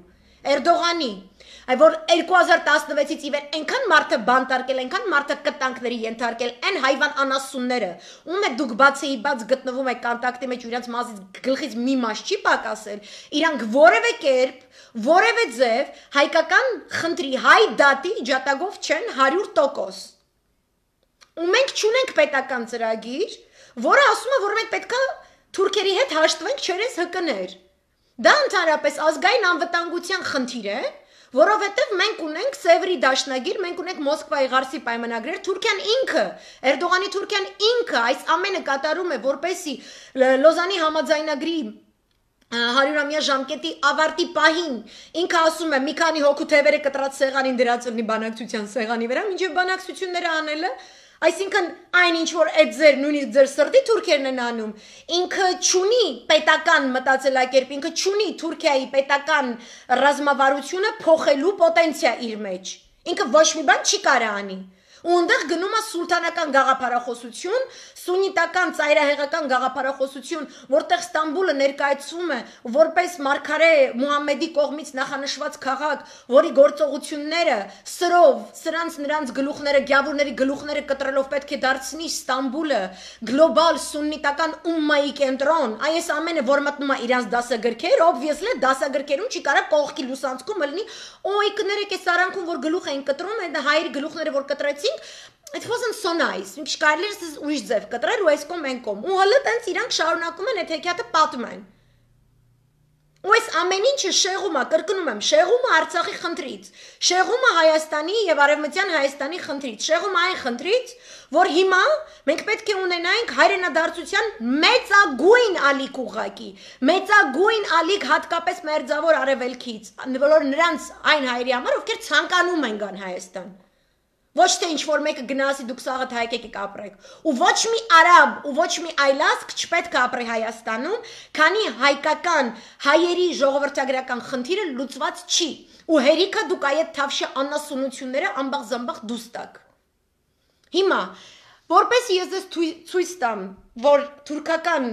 Էրդողանի այ որ 2016-ից ի վեր այնքան մարդը բանտարկել, այնքան մարդը կտանքների ենթարկել, այն հայվան անասունները, ում է դուք բացեի բաց գտնվում եք կոնտակտի մեջ ու իրենց մազից գլխից մի մաս չի պակասել, իրանք որևէ կերպ որևէ ձև հայկական խնդրի հայ դատի ջատագով չեն 100%։ Ու մենք չունենք պետական ծրագիր, որը ասում է, որ մենք պետքա թուրքերի հետ հաշտվենք չերես հկներ։ Դա ընդհանրապես ազգային անվտանգության խնդիր է, որովհետև մենք ունենք Սևրի դաշնագիր, մենք ունենք Մոսկվայի Ղարսի պայմանագրեր, Թուրքիան ինքը, Էրդողանի Թուրքիան ինքը այս ամենը կատարում է, որպեսի Լոզանի համաձայնագրի հարյուրամյա ժամկետի ավարտի պահին ինքը ասում է մի քանի հոգու թևերը կտրած սեղանին դրած ունի բանակցության սեղանի վրա, ինչեւ բանակցությունները անելը Այսինքն այն ինչ որ այդ ձեր նույնիսկ ձեր սրտի թուրքերն են անում, ինքը ճունի պետական մտածելակերպ, ինքը ճունի Թուրքիայի պետական ռազմավարությունը փոխելու պոտենցիա իր մեջ։ Ինքը ոչ մի բան չի կարա անի ու այնտեղ գնում է սուլտանական գաղափարախոսություն, սուննիտական ծայրահեղական գաղափարախոսություն, որտեղ Ստամբուլը ներկայացվում է որպես Մարգարե Մուհամմեդի կողմից նախանշված քաղաք, որի գործողությունները սրով, սրանց նրանց գլուխները, գյավուրների գլուխները կտրելով պետք է դարձնի Ստամբուլը գլոբալ սուննիտական ումմայի կենտրոն։ Այս ամենը որ մտնում է իրանց դասագրքեր, obviously դասագրքերում չի կարա կողքի լուսանցքում լինի օյկները կես արանքում որ գլուխ են կտրում, այդ հայր գլուխները որ կտրեցի վերջին It wasn't so nice։ Ինչ կարելի էր ես ուրիշ ձև կտրել ու այս կոմ այն կոմ։ Ու հələ տենց իրանք շարունակում են այդ հեքիաթը պատմում են։ Ու այս ամեն ինչը շեղում է, կրկնում եմ, շեղում է Արցախի խնդրից, շեղում է Հայաստանի եւ Արևմտյան Հայաստանի խնդրից, շեղում է այն խնդրից, որ հիմա մենք պետք է ունենայինք հայրենադարձության մեծագույն ալիք ուղակի, մեծագույն ալիք հատկապես մերձավոր արևելքից, որ նրանց այն հայերի համար, ովքեր ցանկանում են գան Հայաստան։ Ոչ թե ինչ որ մեկը գնասի դուք սաղը թայկեք եք ապրեք։ Ու ոչ մի արաբ ու ոչ մի այլասք չպետք է ապրի Հայաստանում, քանի հայկական հայերի ժողովրդագրական խնդիրը լուծված չի։ Ու հերիքա դուք այդ թավշի անասունությունները ամբաղ զամբաղ դուստակ։ Հիմա, որպես ես ձեզ ցույց տամ, որ թուրքական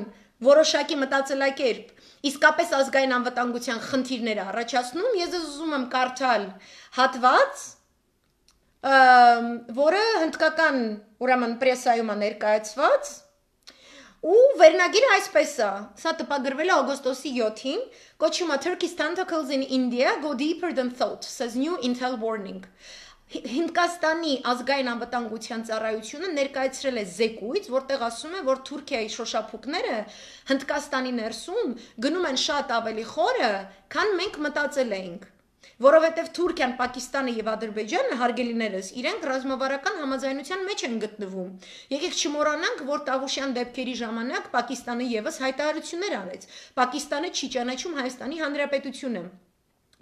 որոշակի մտածելակերպ իսկապես ազգային անվտանգության խնդիրներ առաջացնում, ես ձեզ ուզում եմ կարդալ հատված որը հնդկական ուրեմն պրեսայում է ներկայացված ու վերնագիրը այսպես է սա տպագրվել է օգոստոսի 7-ին կոչվում է Turkey's tentacles in India go deeper than thought says new intel warning Հնդկաստանի ազգային անվտանգության ծառայությունը ներկայացրել է զեկույց, որտեղ ասում է, որ Թուրքիայի շոշափուկները Հնդկաստանի ներսում գնում են շատ ավելի խորը, քան մենք մտածել էինք։ Որովհետև Թուրքիան, Պակիստանը եւ Ադրբեջանը հարգելիներս իրենք ռազմավարական համաձայնության մեջ են գտնվում։ Եկեք չմոռանանք, որ Տավուշյան դեպքերի ժամանակ Պակիստանը եւս հայտարարություններ արեց։ Պակիստանը չի ճանաչում Հայաստանի Հանրապետությունը։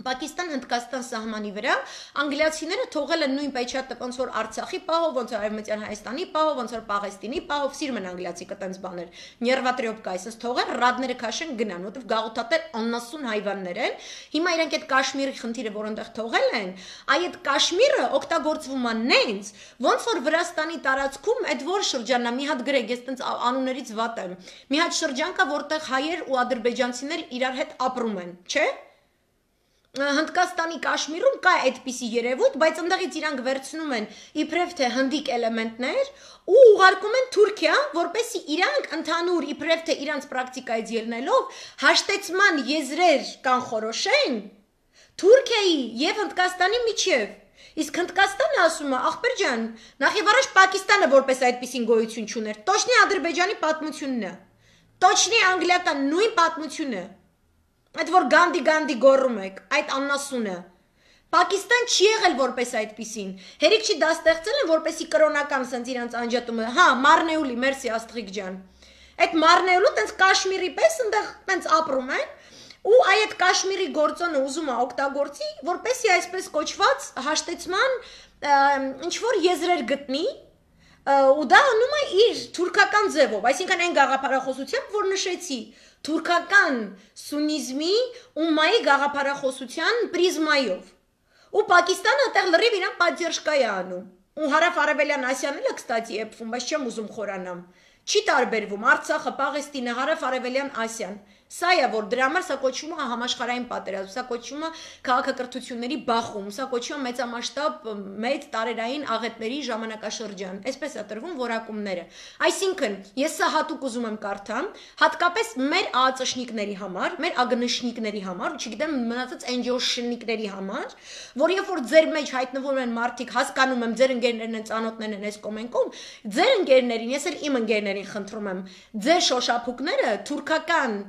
Պակիստան-Հնդկաստան սահմանի վրա անգլիացիները թողել են նույն պայճատը ոնց որ Արցախի պահով, ոնց որ Արևմտյան Հայաստանի պահով, ոնց որ Պաղեստինի պահով սիրում են անգլիացի կտենց բաներ։ Ներվատրիոպկա այսպես թողել, ռադները քաշեն գնան, որտեվ գաղութատեր 90 հայվաններ են։ Հիմա իրենք այդ Կաշմիրի խնդիրը, որ այնտեղ թողել են, այ այդ Կաշմիրը օգտագործվում է նենց, ոնց որ Վրաստանի տարածքում այդ որ շրջանն է, մի հատ գրեք, ես տենց անուններից վատ եմ։ Մի հատ շրջան կա, որտեղ հայեր ու ադրբեջանցիներ իրար հետ ապրում են, չէ՞։ Հնդկաստանի Կաշմիրում կա այդպիսի երևույթ, բայց ընդդեղից իրանք վերցնում են իբրև թե հնդիկ էլեմենտներ ու ուղարկում են Թուրքիա, որպեսզի իրանք ընդհանուր իբրև թե իրանց պրակտիկայից ելնելով հաշտեցման եզրեր կանխորոշեն Թուրքիայի եւ Հնդկաստանի միջև։ Իսկ Հնդկաստանը ասում է, ախպեր ջան, նախ եւ առաջ Պակիստանը որպես այդպեսին գոյություն չուներ։ Տոչնի Ադրբեջանի պատմությունն է։ Տոչնի անգլիական նույն պատմությունը է Այդ որ Գանդի Գանդի գոռում եք, այդ աննասունը։ Պակիստան չի եղել որպես այդպիսին։ Հերիք չի դա ստեղծել են որպեսի կրոնական սենց իրանց անջատումը։ Հա, Մարնեուլի, մերսի Աստղիկ ջան։ Այդ Մարնեուլը տենց Կաշմիրի պես այնտեղ տենց ապրում են ու այ այդ Կաշմիրի գործոնը ուզում է օգտագործի, որպեսի այսպես կոչված հաշտեցման ինչ որ եզրեր գտնի ու դա անում է իր թուրքական ձևով, այսինքն այն գաղափարախոսությամբ, որ նշեցի, թուրքական սունիզմի ումմայի գաղափարախոսության պրիզմայով ու Պակիստանը այդտեղ լրիվ իրան պատժերշկայ է անում ու հարավ արևելյան ասիան էլ է կստացի եփվում բայց չեմ ուզում խորանամ չի տարբերվում Արցախը, Պաղեստինը, Հարավ Արևելյան Ասիան։ Սա է որ դրա համար սա կոչվում է համաշխարհային պատերազմ, սա կոչվում է քաղաքակրթությունների բախում, սա կոչվում է մեծամասշտաբ մեծ տարերային աղետների ժամանակաշրջան։ Այսպես է տրվում որակումները։ Այսինքն, ես սա հատուկ ուզում եմ կարդամ, հատկապես մեր ԱԱԾշնիկների համար, մեր ագնշնիկների համար, չգիտեմ մնացած NGO շնիկների համար, որ երբ որ ձեր մեջ հայտնվում են մարդիկ, հասկանում եմ ձեր ընկերներն են, ծանոթներն են այս կոմենտում, ձեր ընկերներին, ես էլ իմ ընկերներին խնդրում եմ, ձեր շոշափուկները թուրքական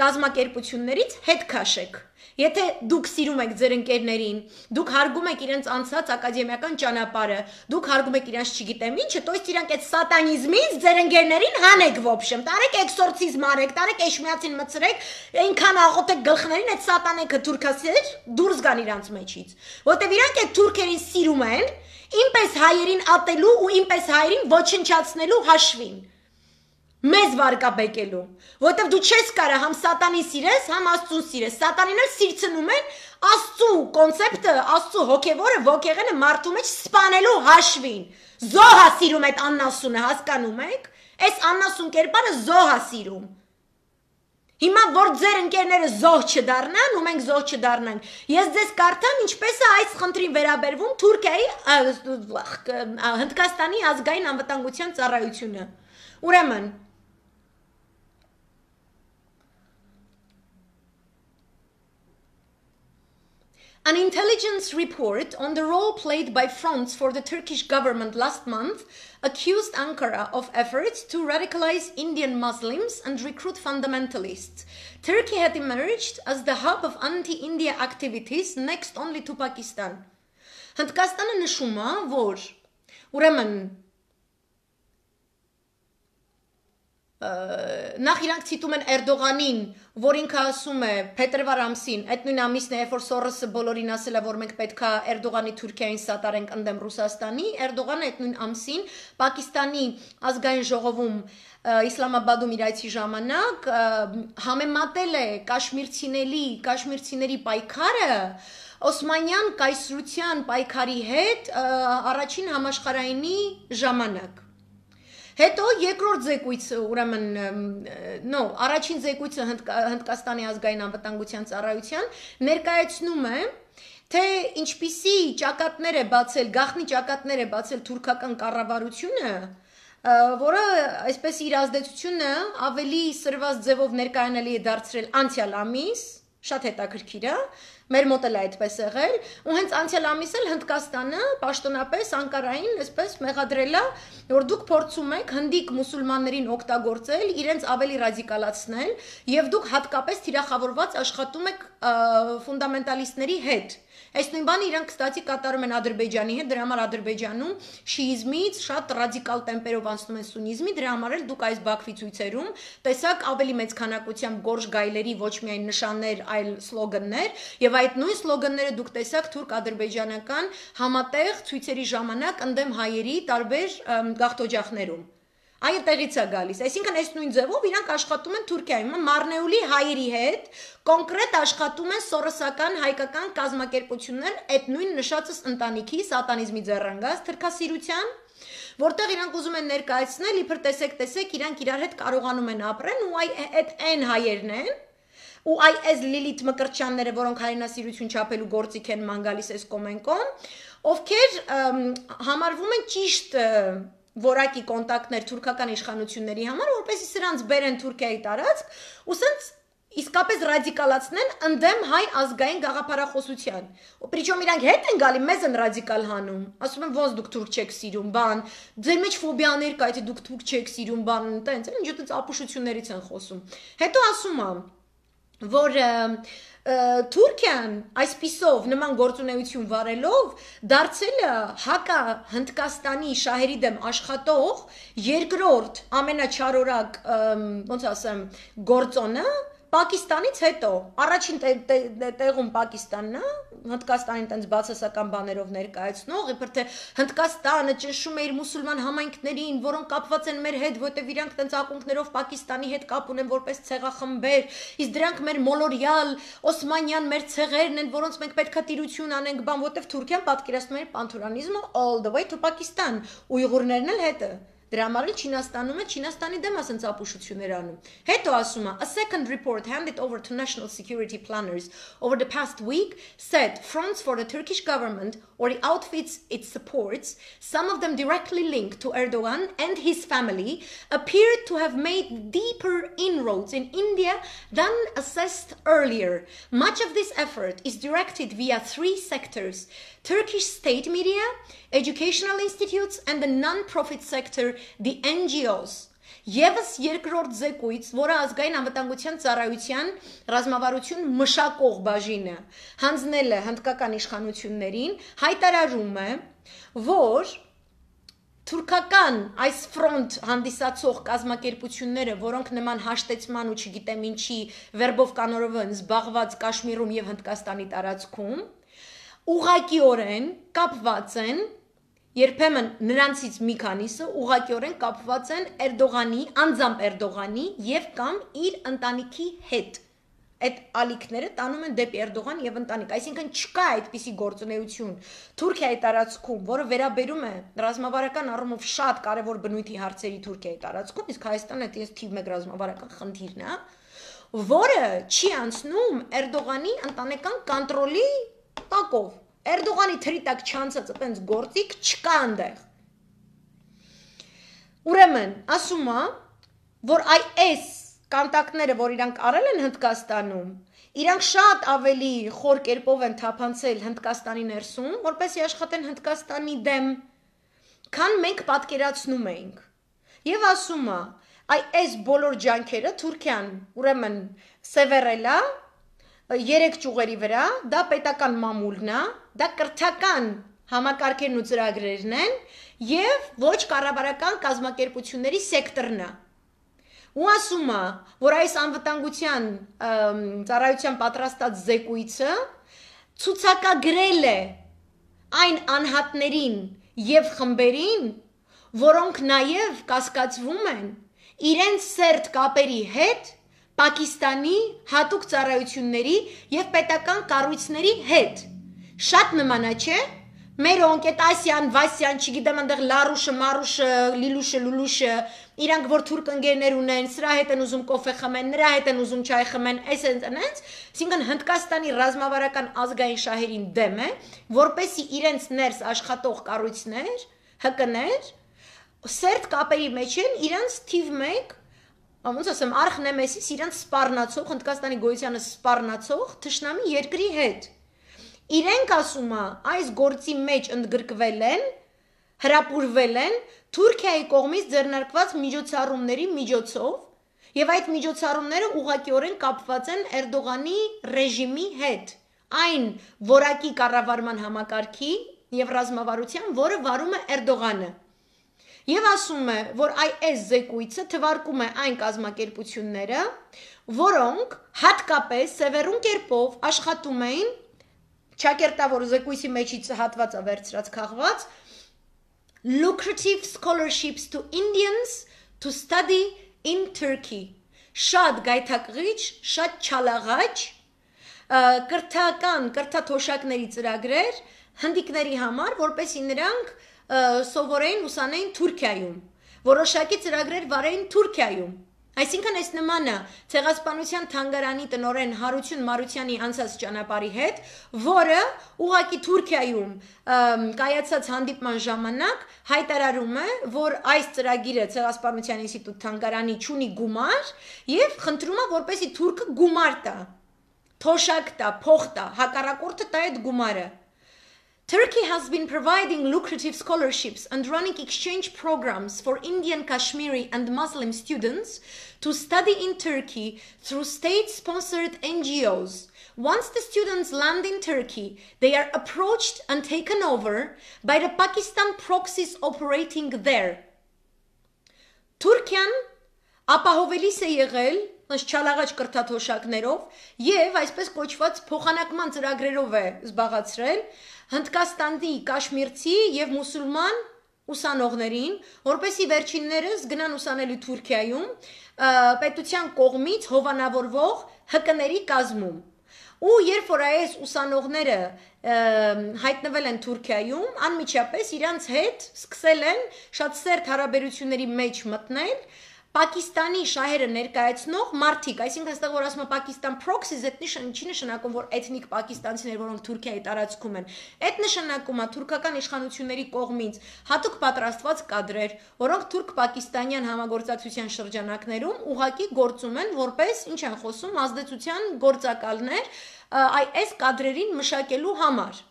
կազմակերպություններից հետ քաշեք։ Եթե դուք սիրում եք ձեր ընկերներին, դուք հարգում եք իրենց անցած ակադեմիական ճանապարհը, դուք հարգում եք իրենց չգիտեմ ինչը, то есть իրանք այդ սատանիզմից ձեր ընկերներին հանեք ոբշեմ, տարեք էքսորցիզմ արեք, տարեք էշմիածին մցրեք, այնքան աղոթեք գլխներին այդ սատանեքը թուրքասեր դուրս գան իրանց մեջից։ Որտեւ իրանք այդ թուրքերին սիրում են, ինպես հայերին ատելու ու ինպես հայերին ոչնչացնելու հաշվին մեզ վարկաբեկելու, որտեվ դու չես կարա համ սատանին սիրես, համ աստծուն սիրես։ Սատանին էլ սիրցնում են աստծու կոնցեպտը, աստծու հոգևորը ոգեղենը մարդու մեջ սպանելու հաշվին։ Զոհա սիրում այդ Աննասունը, հասկանում եք։ Այս Աննասուն կերպարը զոհա սիրում։ Հիմա որ ձեր ընկերները զոհ չդառնան, ու մենք զոհ չդառնանք։ Ես ձեզ կարդամ ինչպես է այս խնդրին վերաբերվում Թուրքիայի Հնդկաստանի ազգային անվտանգության ծառայությունը։ Ուրեմն, An intelligence report on the role played by fronts for the Turkish government last month accused Ankara of efforts to radicalize Indian Muslims and recruit fundamentalists. Turkey had emerged as the hub of anti-India activities next only to Pakistan. Հնդկաստանը նշում է, որ ուրեմն նախ իրանք ցիտում են Էրդողանին, որ ինքը ասում է փետրվար ամսին, այդ նույն ամիսն է, երբ որ Սորոսը բոլորին ասել է, որ մենք պետքա Էրդողանի Թուրքիային սատարենք ընդդեմ Ռուսաստանի, Էրդողանը այդ նույն ամսին Պակիստանի ազգային ժողովում Իսլամաբադում իր այցի ժամանակ համեմատել է Կաշմիրցիների, Կաշմիրցիների պայքարը Օսմանյան կայսրության պայքարի հետ առաջին համաշխարհայինի ժամանակ Հետո երկրորդ զեկույց, ուրեմն, նո, առաջին զեկույցը Հնդկաստանի ազգային անվտանգության ծառայության ներկայացնում է թե ինչպիսի ճակատներ է բացել, գախնի ճակատներ է բացել թուրքական կառավարությունը, որը այսպես իր ազդեցությունը ավելի սրված ձևով ներկայանալի է դարձրել անցյալ ամիս, շատ հետաքրքիր է, Մեր մոտ էլ այդպես եղել, ու հենց անցյալ ամիս էլ Հնդկաստանը պաշտոնապես Անկարային այսպես մեղադրելա, որ դուք փորձում եք հնդիկ մուսուլմաններին օգտագործել, իրենց ավելի ռադիկալացնել, եւ դուք հատկապես թիրախավորված աշխատում եք ֆունդամենտալիստների հետ։ Ա, Այս նույն բանը իրանք ստացի կատարում են Ադրբեջանի հետ, դրա համար Ադրբեջանում շիիզմից շատ ռադիկալ տեմպերով անցնում են սունիզմի, դրա համար էլ դուք այս Բաքվի ցույցերում տեսակ ավելի մեծ քանակությամբ գորշ գայլերի ոչ միայն նշաններ, այլ սլոգաններ, եւ այդ նույն սլոգանները դուք տեսակ թուրք-ադրբեջանական համատեղ ցույցերի ժամանակ ընդդեմ հայերի տարբեր գաղթօջախներում այ այդտեղից է գալիս։ Այսինքն այս նույն ձևով իրանք աշխատում են Թուրքիայում, Մարնեուլի հայերի հետ, կոնկրետ աշխատում են սորոսական հայկական կազմակերպություններ այդ նույն նշածս ընտանիքի սատանիզմի ձեռանգած թրքասիրության որտեղ իրանք ուզում են ներկայացնել, իբր տեսեք, տեսեք, իրանք իրար հետ կարողանում են ապրեն ու այ այդ այն հայերն են, ու այ այս լիլիթ մկրտչյանները, որոնք հայրենասիրություն չափելու գործիք են ման գալիս այս կոմենկոն, ովքեր համարվում են ճիշտ որակի կոնտակտներ թուրքական իշխանությունների համար, որպեսզի սրանց բերեն Թուրքիայի տարածք, ու սենց իսկապես ռադիկալացնեն ընդդեմ հայ ազգային գաղափարախոսության։ Պրիչոմ իրանք հետ են գալի, մեզ են ռադիկալ հանում։ Ասում են, ոնց դուք թուրք չեք սիրում, բան, ձեր մեջ ֆոբիաներ կա, եթե դուք թուրք չեք սիրում, բան, այնտենց, այնուհետև ապուշություններից են խոսում։ Հետո ասում ա, որ և, Թուրքիան այսписով նման գործունեություն վարելով դարձել է հակա Հնդկաստանի շահերի դեմ աշխատող երկրորդ ամենաչարորակ ոնց ասեմ գործոնը Պակիստանից հետո առաջին տեղում Պակիստանն է, Հնդկաստանին տենց բացասական բաներով ներկայացնող, իբր թե Հնդկաստանը ճնշում է իր մուսուլման համայնքներին, որոնք կապված են մեր հետ, որտեղ իրանք տենց ակունքներով Պակիստանի հետ կապ ունեն որպես ցեղախմբեր, իսկ դրանք մեր մոլորյալ Օսմանյան մեր ցեղերն են, որոնց մենք պետքա տիրություն անենք, բան, որտեղ Թուրքիան պատկերացնում է պանթուրանիզմը all the way to Pakistan, ուйղուրներն էլ հետը։ դրա Չինաստանում է Չինաստանի դեմ ասենց ապուշություններ անում։ Հետո ասում a a second report handed over to national security planners over the past week said fronts for the Turkish government or the outfits it supports, some of them directly linked to Erdogan and his family, appeared to have made deeper inroads in India than assessed earlier. Much of this effort is directed via three sectors: Turkish state media, educational institutes, and the non-profit sector the NGOs Եվս երկրորդ զեկույց, որը ազգային անվտանգության ծառայության ռազմավարություն մշակող բաժինը հանձնել է հնդկական իշխանություններին, հայտարարում է, որ Թուրքական այս ֆրոնտ հանդիսացող կազմակերպությունները, որոնք նման հաշտեցման ու չգիտեմ ինչի վերբով կանորով են զբաղված Կաշմիրում եւ Հնդկաստանի տարածքում, ուղակիորեն կապված են Երբեմն նրանցից մի քանիսը ուղղակիորեն կապված են Էրդողանի, անձամբ Էրդողանի եւ կամ իր ընտանիքի հետ։ Այդ ալիքները տանում են դեպի Էրդողան եւ ընտանիք, այսինքն չկա այդպիսի գործունեություն Թուրքիայի տարածքում, որը վերաբերում է ռազմավարական առումով շատ կարևոր բնույթի հարցերի Թուրքիայի տարածքում, իսկ Հայաստանը դա թիվ 1 ռազմավարական խնդիրն է, որը չի անցնում Էրդողանի ընտանեկան կոնտրոլի տակով Էրդողանի թրիտակ չանցած այտենց գործիկ չկա այնտեղ։ Ուրեմն, ասում է, որ այ այս կանտակները, որ իրանք արել են Հնդկաստանում, իրանք շատ ավելի խոր կերպով են թափանցել Հնդկաստանի ներսում, որպեսզի աշխատեն Հնդկաստանի դեմ, քան մենք պատկերացնում էինք։ Եվ ասում է, այ այս բոլոր ջանքերը Թուրքիան, ուրեմն, սևերելա 3 ճյուղերի վրա, դա պետական մամուլն է, Դա կրթական համակարգերն ու ծրագրերն են եւ ոչ կառավարական կազմակերպությունների սեկտորն է։ Ու ասում է, որ այս անվտանգության ծառայության պատրաստած զեկույցը ցուցակագրել է այն անհատներին եւ խմբերին, որոնք նաեւ կասկածվում են իրենց սերտ կապերի հետ Պակիստանի հատուկ ծառայությունների եւ պետական կառույցների հետ։ Շատ նմանա, չէ՞։ Մեր օնկետասյան, Վասյան, չգիտեմ, այնտեղ Լարուշը, Մարուշը, Լիլուշը, Լուլուշը, իրանք որ թուրք ընկերներ ունեն, սրա հետ են ուզում կոֆե խմեն, նրա հետ են ուզում չայ խմեն, այսենց այնց, այսինքն Հնդկաստանի ռազմավարական ազգային շահերին դեմ է, որպեսի իրենց ներս աշխատող կառույցներ, ՀԿ-ներ սերտ կապերի մեջ են իրանց թիվ 1 ոնց ասեմ, արխ նեմեսիս իրենց սպառնացող, Հնդկաստանի գոյությանը սպառնացող թշնամի երկրի հետ։ Իրենք ասում է, այս գործի մեջ ընդգրկվել են, հրապուրվել են Թուրքիայի կողմից ձեռնարկված միջոցառումների միջոցով եւ այդ միջոցառումները ուղղակիորեն կապված են Էրդողանի ռեժիմի հետ, այն որակի կառավարման համակարգի եւ ռազմավարության, որը վարում է Էրդողանը։ Եվ ասում է, որ այ այս զեկույցը թվարկում է այն կազմակերպությունները, որոնք հատկապես սևերուն կերպով աշխատում էին Չակերտավոր զեկույցի մեջից հատվածը վերցրած քաղված lucrative scholarships to Indians to study in Turkey շատ գայթակղիչ, շատ չալաղաչ կրթական, կրթաթոշակների ծրագրեր հնդիկների համար, որպեսի նրանք սովորեին ուսանեին Թուրքիայում։ Որոշակի ծրագրեր վարեին Թուրքիայում։ Այսինքն այս նմանը ցեղասպանության թանգարանի տնորեն Հարություն Մարությանի անցած ճանապարհի հետ, որը ուղակի Թուրքիայում կայացած հանդիպման ժամանակ հայտարարում է, որ այս ծրագիրը ցեղասպանության ինստիտուտ թանգարանի ճունի գումար եւ խնդրում է, որպեսի Թուրքը գումար տա, թոշակ տա, փող տա, հակառակորդը տա այդ գումարը։ Turkey has been providing lucrative scholarships and running exchange programs for Indian, Kashmiri, and Muslim students to study in Turkey through state sponsored NGOs. Once the students land in Turkey, they are approached and taken over by the Pakistan proxies operating there. Turkan Apahoveli Seyegel ըստ չալաղաչ կրթաթոշակներով եւ այսպես կոչված փոխանակման ծրագրերով է զբաղացրել Հնդկաստանի Կաշմիրցի եւ մուսուլման ուսանողներին, որպեսի վերջիններս գնան ուսանելու Թուրքիայում պետության կողմից հովանավորվող ՀԿ-ների կազմում։ Ու երբ որ այս ուսանողները հայտնվել են Թուրքիայում, անմիջապես իրանց հետ սկսել են շատ սերտ հարաբերությունների մեջ մտնել, Պակիստանի շահերը ներկայացնող մարդիկ, այսինքն այստեղ որ ասում է Պակիստան proxies, այդ նիշան ինչի նշանակում, որ էթնիկ պակիստանցիներ, որոնք Թուրքիայի տարածքում են։ Այդ նշանակում է թուրքական իշխանությունների կողմից հատուկ պատրաստված կադրեր, որոնք թուրք-պակիստանյան համագործակցության շրջանակներում ուղակի գործում են որպես ինչ են խոսում ազդեցության գործակալներ այս կադրերին մշակելու համար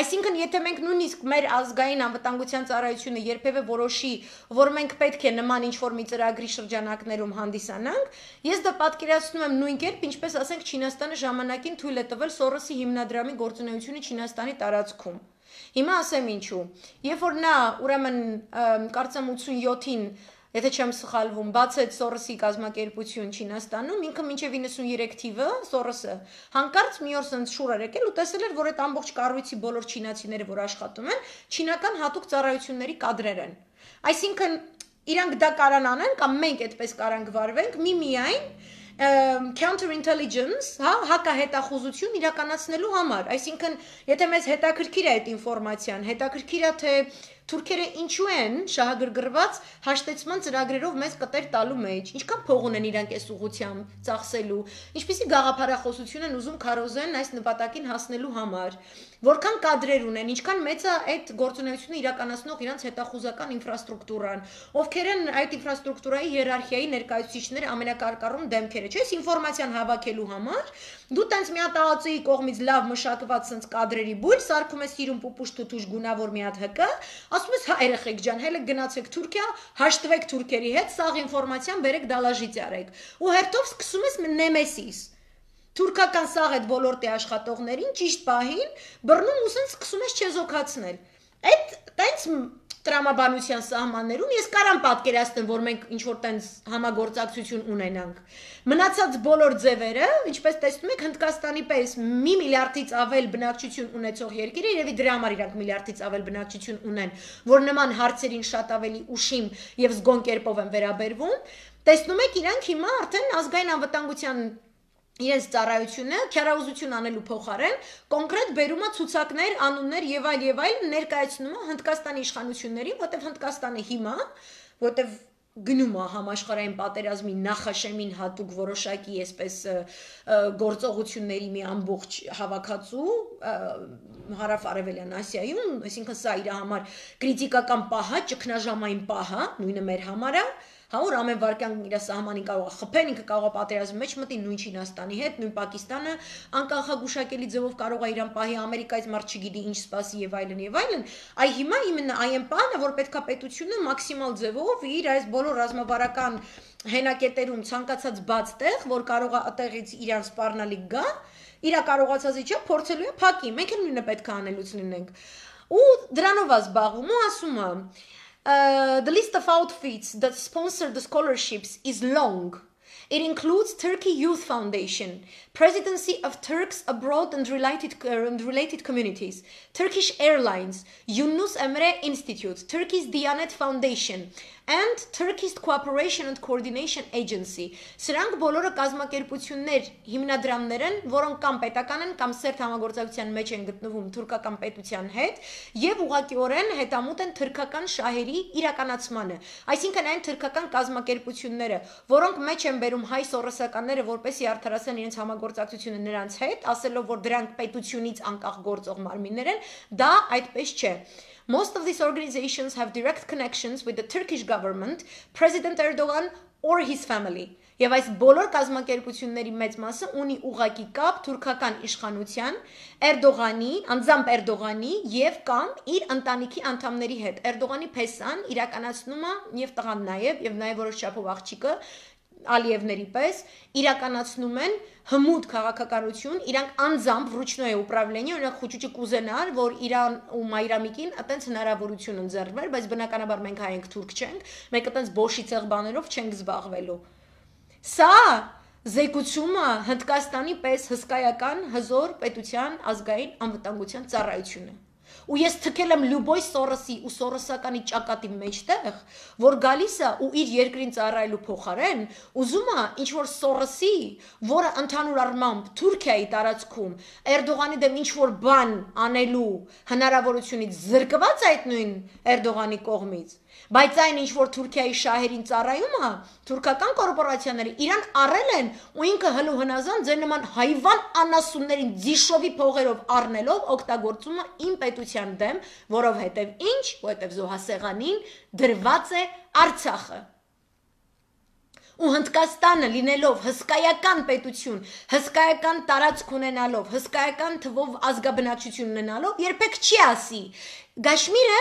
Այսինքն, եթե մենք նույնիսկ մեր ազգային անվտանգության ծառայությունը երբևէ որոշի, որ մենք պետք է նման ինչ-որ մի ծրագրի շրջանակներում հանդիսանանք, ես դա պատկերացնում եմ նույն կերպ, ինչպես ասենք Չինաստանը ժամանակին թույլ է տվել Սորոսի հիմնադրամի գործունեությունը Չինաստանի տարածքում։ Հիմա ասեմ ինչու։ Երբ որ նա ուրեմն կարծեմ 87-ին եթե չեմ սխալվում, բաց այդ Սորոսի կազմակերպություն Չինաստանում, ինքը մինչև 93 թիվը Սորոսը հանկարծ մի օր սենց շուր էր եկել ու տեսել էր, որ այդ ամբողջ կառույցի բոլոր չինացիները, որ աշխատում են, չինական հատուկ ծառայությունների կադրեր են։ Այսինքն իրանք դա կարան անեն կամ մենք այդպես կարանք վարվենք միմիայն counterintelligence, հա, հակահետախուզություն իրականացնելու համար։ Այսինքն, եթե մեզ հետաքրքիր է այդ ինֆորմացիան, հետաքրքիր է թե թուրքերը ինչու են շահագրգռված հաշտեցման ծրագրերով մեզ կտեր տալու մեջ։ Ինչքան փող ունեն իրանք այս ուղությամբ ծախսելու։ Ինչպիսի գաղափարախոսություն են ուզում քարոզեն այս նպատակին հասնելու համար։ Որքան կադրեր ունեն, ինչքան մեծ է այդ գործունեությունը իրականացնող իրանք հետախուզական ինֆրաստրուկտուրան, ովքեր են այդ ինֆրաստրուկտուրայի հիերարխիայի ներկայացուցիչները ամենակարկառուն դեմքերը, չէ՞, ինֆորմացիան հավաքելու համար դու տենց մի հատ ԱԱԾ-ի կողմից լավ մշակված սենց կադրերի բույր սարկում ես իրում պուպուշ թութուշ գունավոր մի հատ հկը, ասում ես հա երեխեք ջան հələ գնացեք Թուրքիա հաշտվեք թուրքերի հետ սաղ ինֆորմացիան բերեք դալաժից արեք ու հերթով սկսում ես նեմեսիս թուրքական սաղ այդ ոլորտի աշխատողներին ճիշտ պահին բռնում ու սենց սկսում ես չեզոքացնել այդ տենց տրամաբանության սահմաններում ես կարամ պատկերացնեմ, որ մենք ինչ որ տենց համագործակցություն ունենանք։ Մնացած բոլոր ձևերը, ինչպես տեսնում եք, Հնդկաստանի պես 1 միլիարդից ավել բնակչություն ունեցող երկիրը երևի դրա համար իրանք միլիարդից ավել բնակչություն ունեն, որ նման հարցերին շատ ավելի ուշիմ եւ զգոն կերպով են վերաբերվում։ Տեսնում եք, իրանք հիմա արդեն ազգային անվտանգության իրենց ծառայությունը քերաուզություն անելու փոխարեն կոնկրետ բերումը ցուցակներ, անուններ եւ այլ եւ այլ ներկայացնումը Հնդկաստանի իշխանությունների, որտեղ Հնդկաստանը հիմա, որտեղ գնում է համաշխարհային պատերազմի նախաշեմին հատուկ որոշակի այսպես գործողությունների մի ամբողջ հավաքածու հարավ-արևելյան Ասիայում, այսինքն սա իր համար քրիտիկական պահ է, ճգնաժամային պահ է, նույնը մեր համար է, համար է Հա որ ամեն վարքյան իր սահմանին կարող է խփել, ինքը կարող է պատերազմի մեջ մտի նույն Չինաստանի հետ, նույն Պակիստանը, անկանխագուշակելի ձևով կարող է իրան պահի Ամերիկայից մարդ չգիտի ինչ սպասի եւ այլն եւ այլն, այ հիմա իմն այն բանը, որ պետքա պետությունը մաքսիմալ ձևով իր այս բոլոր ռազմավարական հենակետերում ցանկացած բաց տեղ, որ կարող է ըտեղից իրան սպառնալիք գա, իրա կարողացած իջա փորձելու է փակի։ Մենք էլ նույնը պետք է անելուց լինենք։ Ու դրանով է զբաղվում ու ասում է Uh, the list of outfits that sponsor the scholarships is long. It includes Turkey Youth Foundation, Presidency of Turks Abroad and Related uh, Related Communities, Turkish Airlines, Yunus Emre Institute, Turkey's Diyanet Foundation and Turkish Cooperation and Coordination Agency։ Սրանք բոլորը կազմակերպություններ, հիմնադրամներ են, որոնք կամ պետական են, կամ սերտ համագործակցության մեջ են գտնվում թուրքական պետության հետ եւ ուղղակիորեն հետամուտ են թուրքական շահերի իրականացմանը։ Այսինքն այն թուրքական կազմակերպությունները, որոնք մեջ են բերում հայ սորոսականները, որպեսի արդարացան իրենց համագործակցությունը համագործակցությունը նրանց հետ, ասելով որ դրանք պետությունից անկախ գործող մարմիններ են, դա այդպես չէ։ Most of these organizations have direct connections with the Turkish government, President Erdogan or his family։ Եվ այս բոլոր կազմակերպությունների մեծ մասը ունի ուղակի կապ թուրքական իշխանության, Էրդողանի, անձամբ Էրդողանի եւ կամ իր ընտանիքի անդամների հետ։ Էրդողանի փեսան իրականացնում է եւ տղան նաեւ եւ նաեւ որոշ չափով աղջիկը Ալիևների պես իրականացնում են հմուտ քաղաքականություն, իրանք անձամբ ռուչնոյե ուправլենի, օրինակ Խուճուճը կուզենար, որ Իրան ու Մայրամիկին այտենց հնարավորություն ընձեռվեր, բայց բնականաբար մենք հայենք թուրք չենք, մենք այտենց բոշի ցեղ բաներով չենք զբաղվելու։ Սա զեկուցումը Հնդկաստանի պես հսկայական հզոր պետության ազգային անվտանգության ծառայությունն է ու ես թքել եմ Լյուբոյ Սորոսի ու Սորոսականի ճակատի մեջտեղ, որ գալիս է ու իր երկրին ծառայելու փոխարեն ուզում է ինչ որ Սորոսի, որը ընդհանուր առմամբ Թուրքիայի տարածքում Էրդողանի դեմ ինչ որ բան անելու հնարավորությունից զրկված այդ նույն Էրդողանի կողմից, Բայց այն ինչ որ Թուրքիայի շահերին ծառայում է, թուրքական կորպորացիաները իրան առել են ու ինքը հլու հնազան ձեր նման հայվան անասուններին ձիշովի փողերով առնելով օգտագործումը իմ պետության դեմ, որովհետև ինչ, որովհետև զոհասեղանին դրված է Արցախը ու Հնդկաստանը լինելով հսկայական պետություն, հսկայական տարածք ունենալով, հսկայական թվով ազգաբնակչություն ունենալով երբեք չի ասի, Գաշմիրը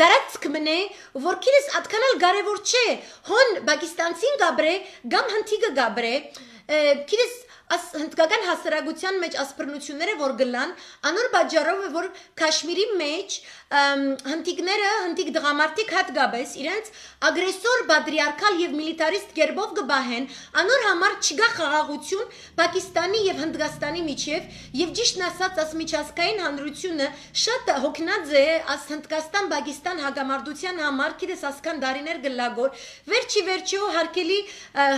դարած կմնե, որ քիրս ատկանալ կարևոր չէ։ Հոն Պակիստանցին գաբրե, գամ հնդիկը գաբրե։ Քիրս աս հնդկական հասարակության մեջ ասպրնությունները որ գլան անոր բաժարով որ Քաշմիրի մեջ հնդիկները հնդիկ դղամարդիկ հատկապես իրենց ագրեսոր բադրիարքալ եւ միլիտարիստ գերբով գբահեն անոր համար չգա խաղաղություն Պակիստանի եւ Հնդկաստանի միջև եւ ճիշտն ասած աս միջազգային հանրությունը շատ հոգնած է աս Հնդկաստան-Պակիստան հագամարտության համար քիդես ասքան դարիներ գլագոր վերջի վերջո հարկելի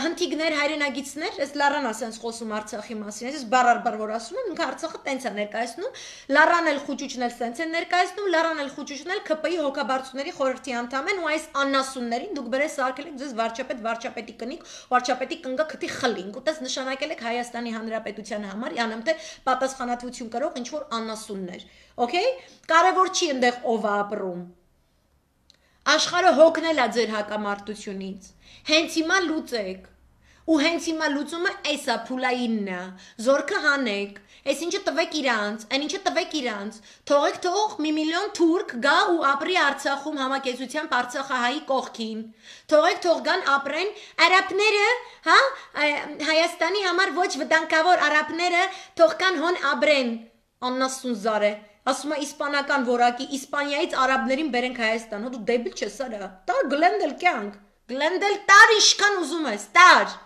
հնդիկներ հայրենագիցներ ես լարան ասենց խոսում Արցախի մասին, այսպես բարարբար որ ասում եմ, ինքը Արցախը տենց է ներկայացնում, Լարան էլ Խուճուճն էլ տենց են ներկայացնում, Լարան էլ Խուճուճն էլ ԿՊ-ի հոգաբարձուների խորհրդի անդամ են ու այս աննասուններին դուք բերես արկել եք ձեզ վարչապետ, վարչապետի կնիկ, վարչապետի կնգը քթի խլինք, ուտես նշանակել եք Հայաստանի Հանրապետության համար անամ թե պատասխանատվություն կրող ինչ որ աննասուններ, օքեյ։ Կարևոր չի այնտեղ ով ապրում աշխարհը հոգնել է ձեր հակամարտությունից։ Հենց հիմա լուծեք ու հենց հիմա լուծումը էս է փուլայինն է զորքը հանեք այս ինչը տվեք իրանց այն ինչը տվեք իրանց թողեք թող մի միլիոն թուրք գա ու ապրի արցախում համակեցությամբ արցախահայի կողքին թողեք թող գան ապրեն արաբները հա հայաստանի համար ոչ վտանգավոր արաբները թող կան հոն ապրեն աննասուն զարե ասում է իսպանական որակի իսպանիայից արաբներին բերենք հայաստան հա դու դեբիլ չես արա տար գլենդել կյանք գլենդել տար ինչքան ուզում ես տար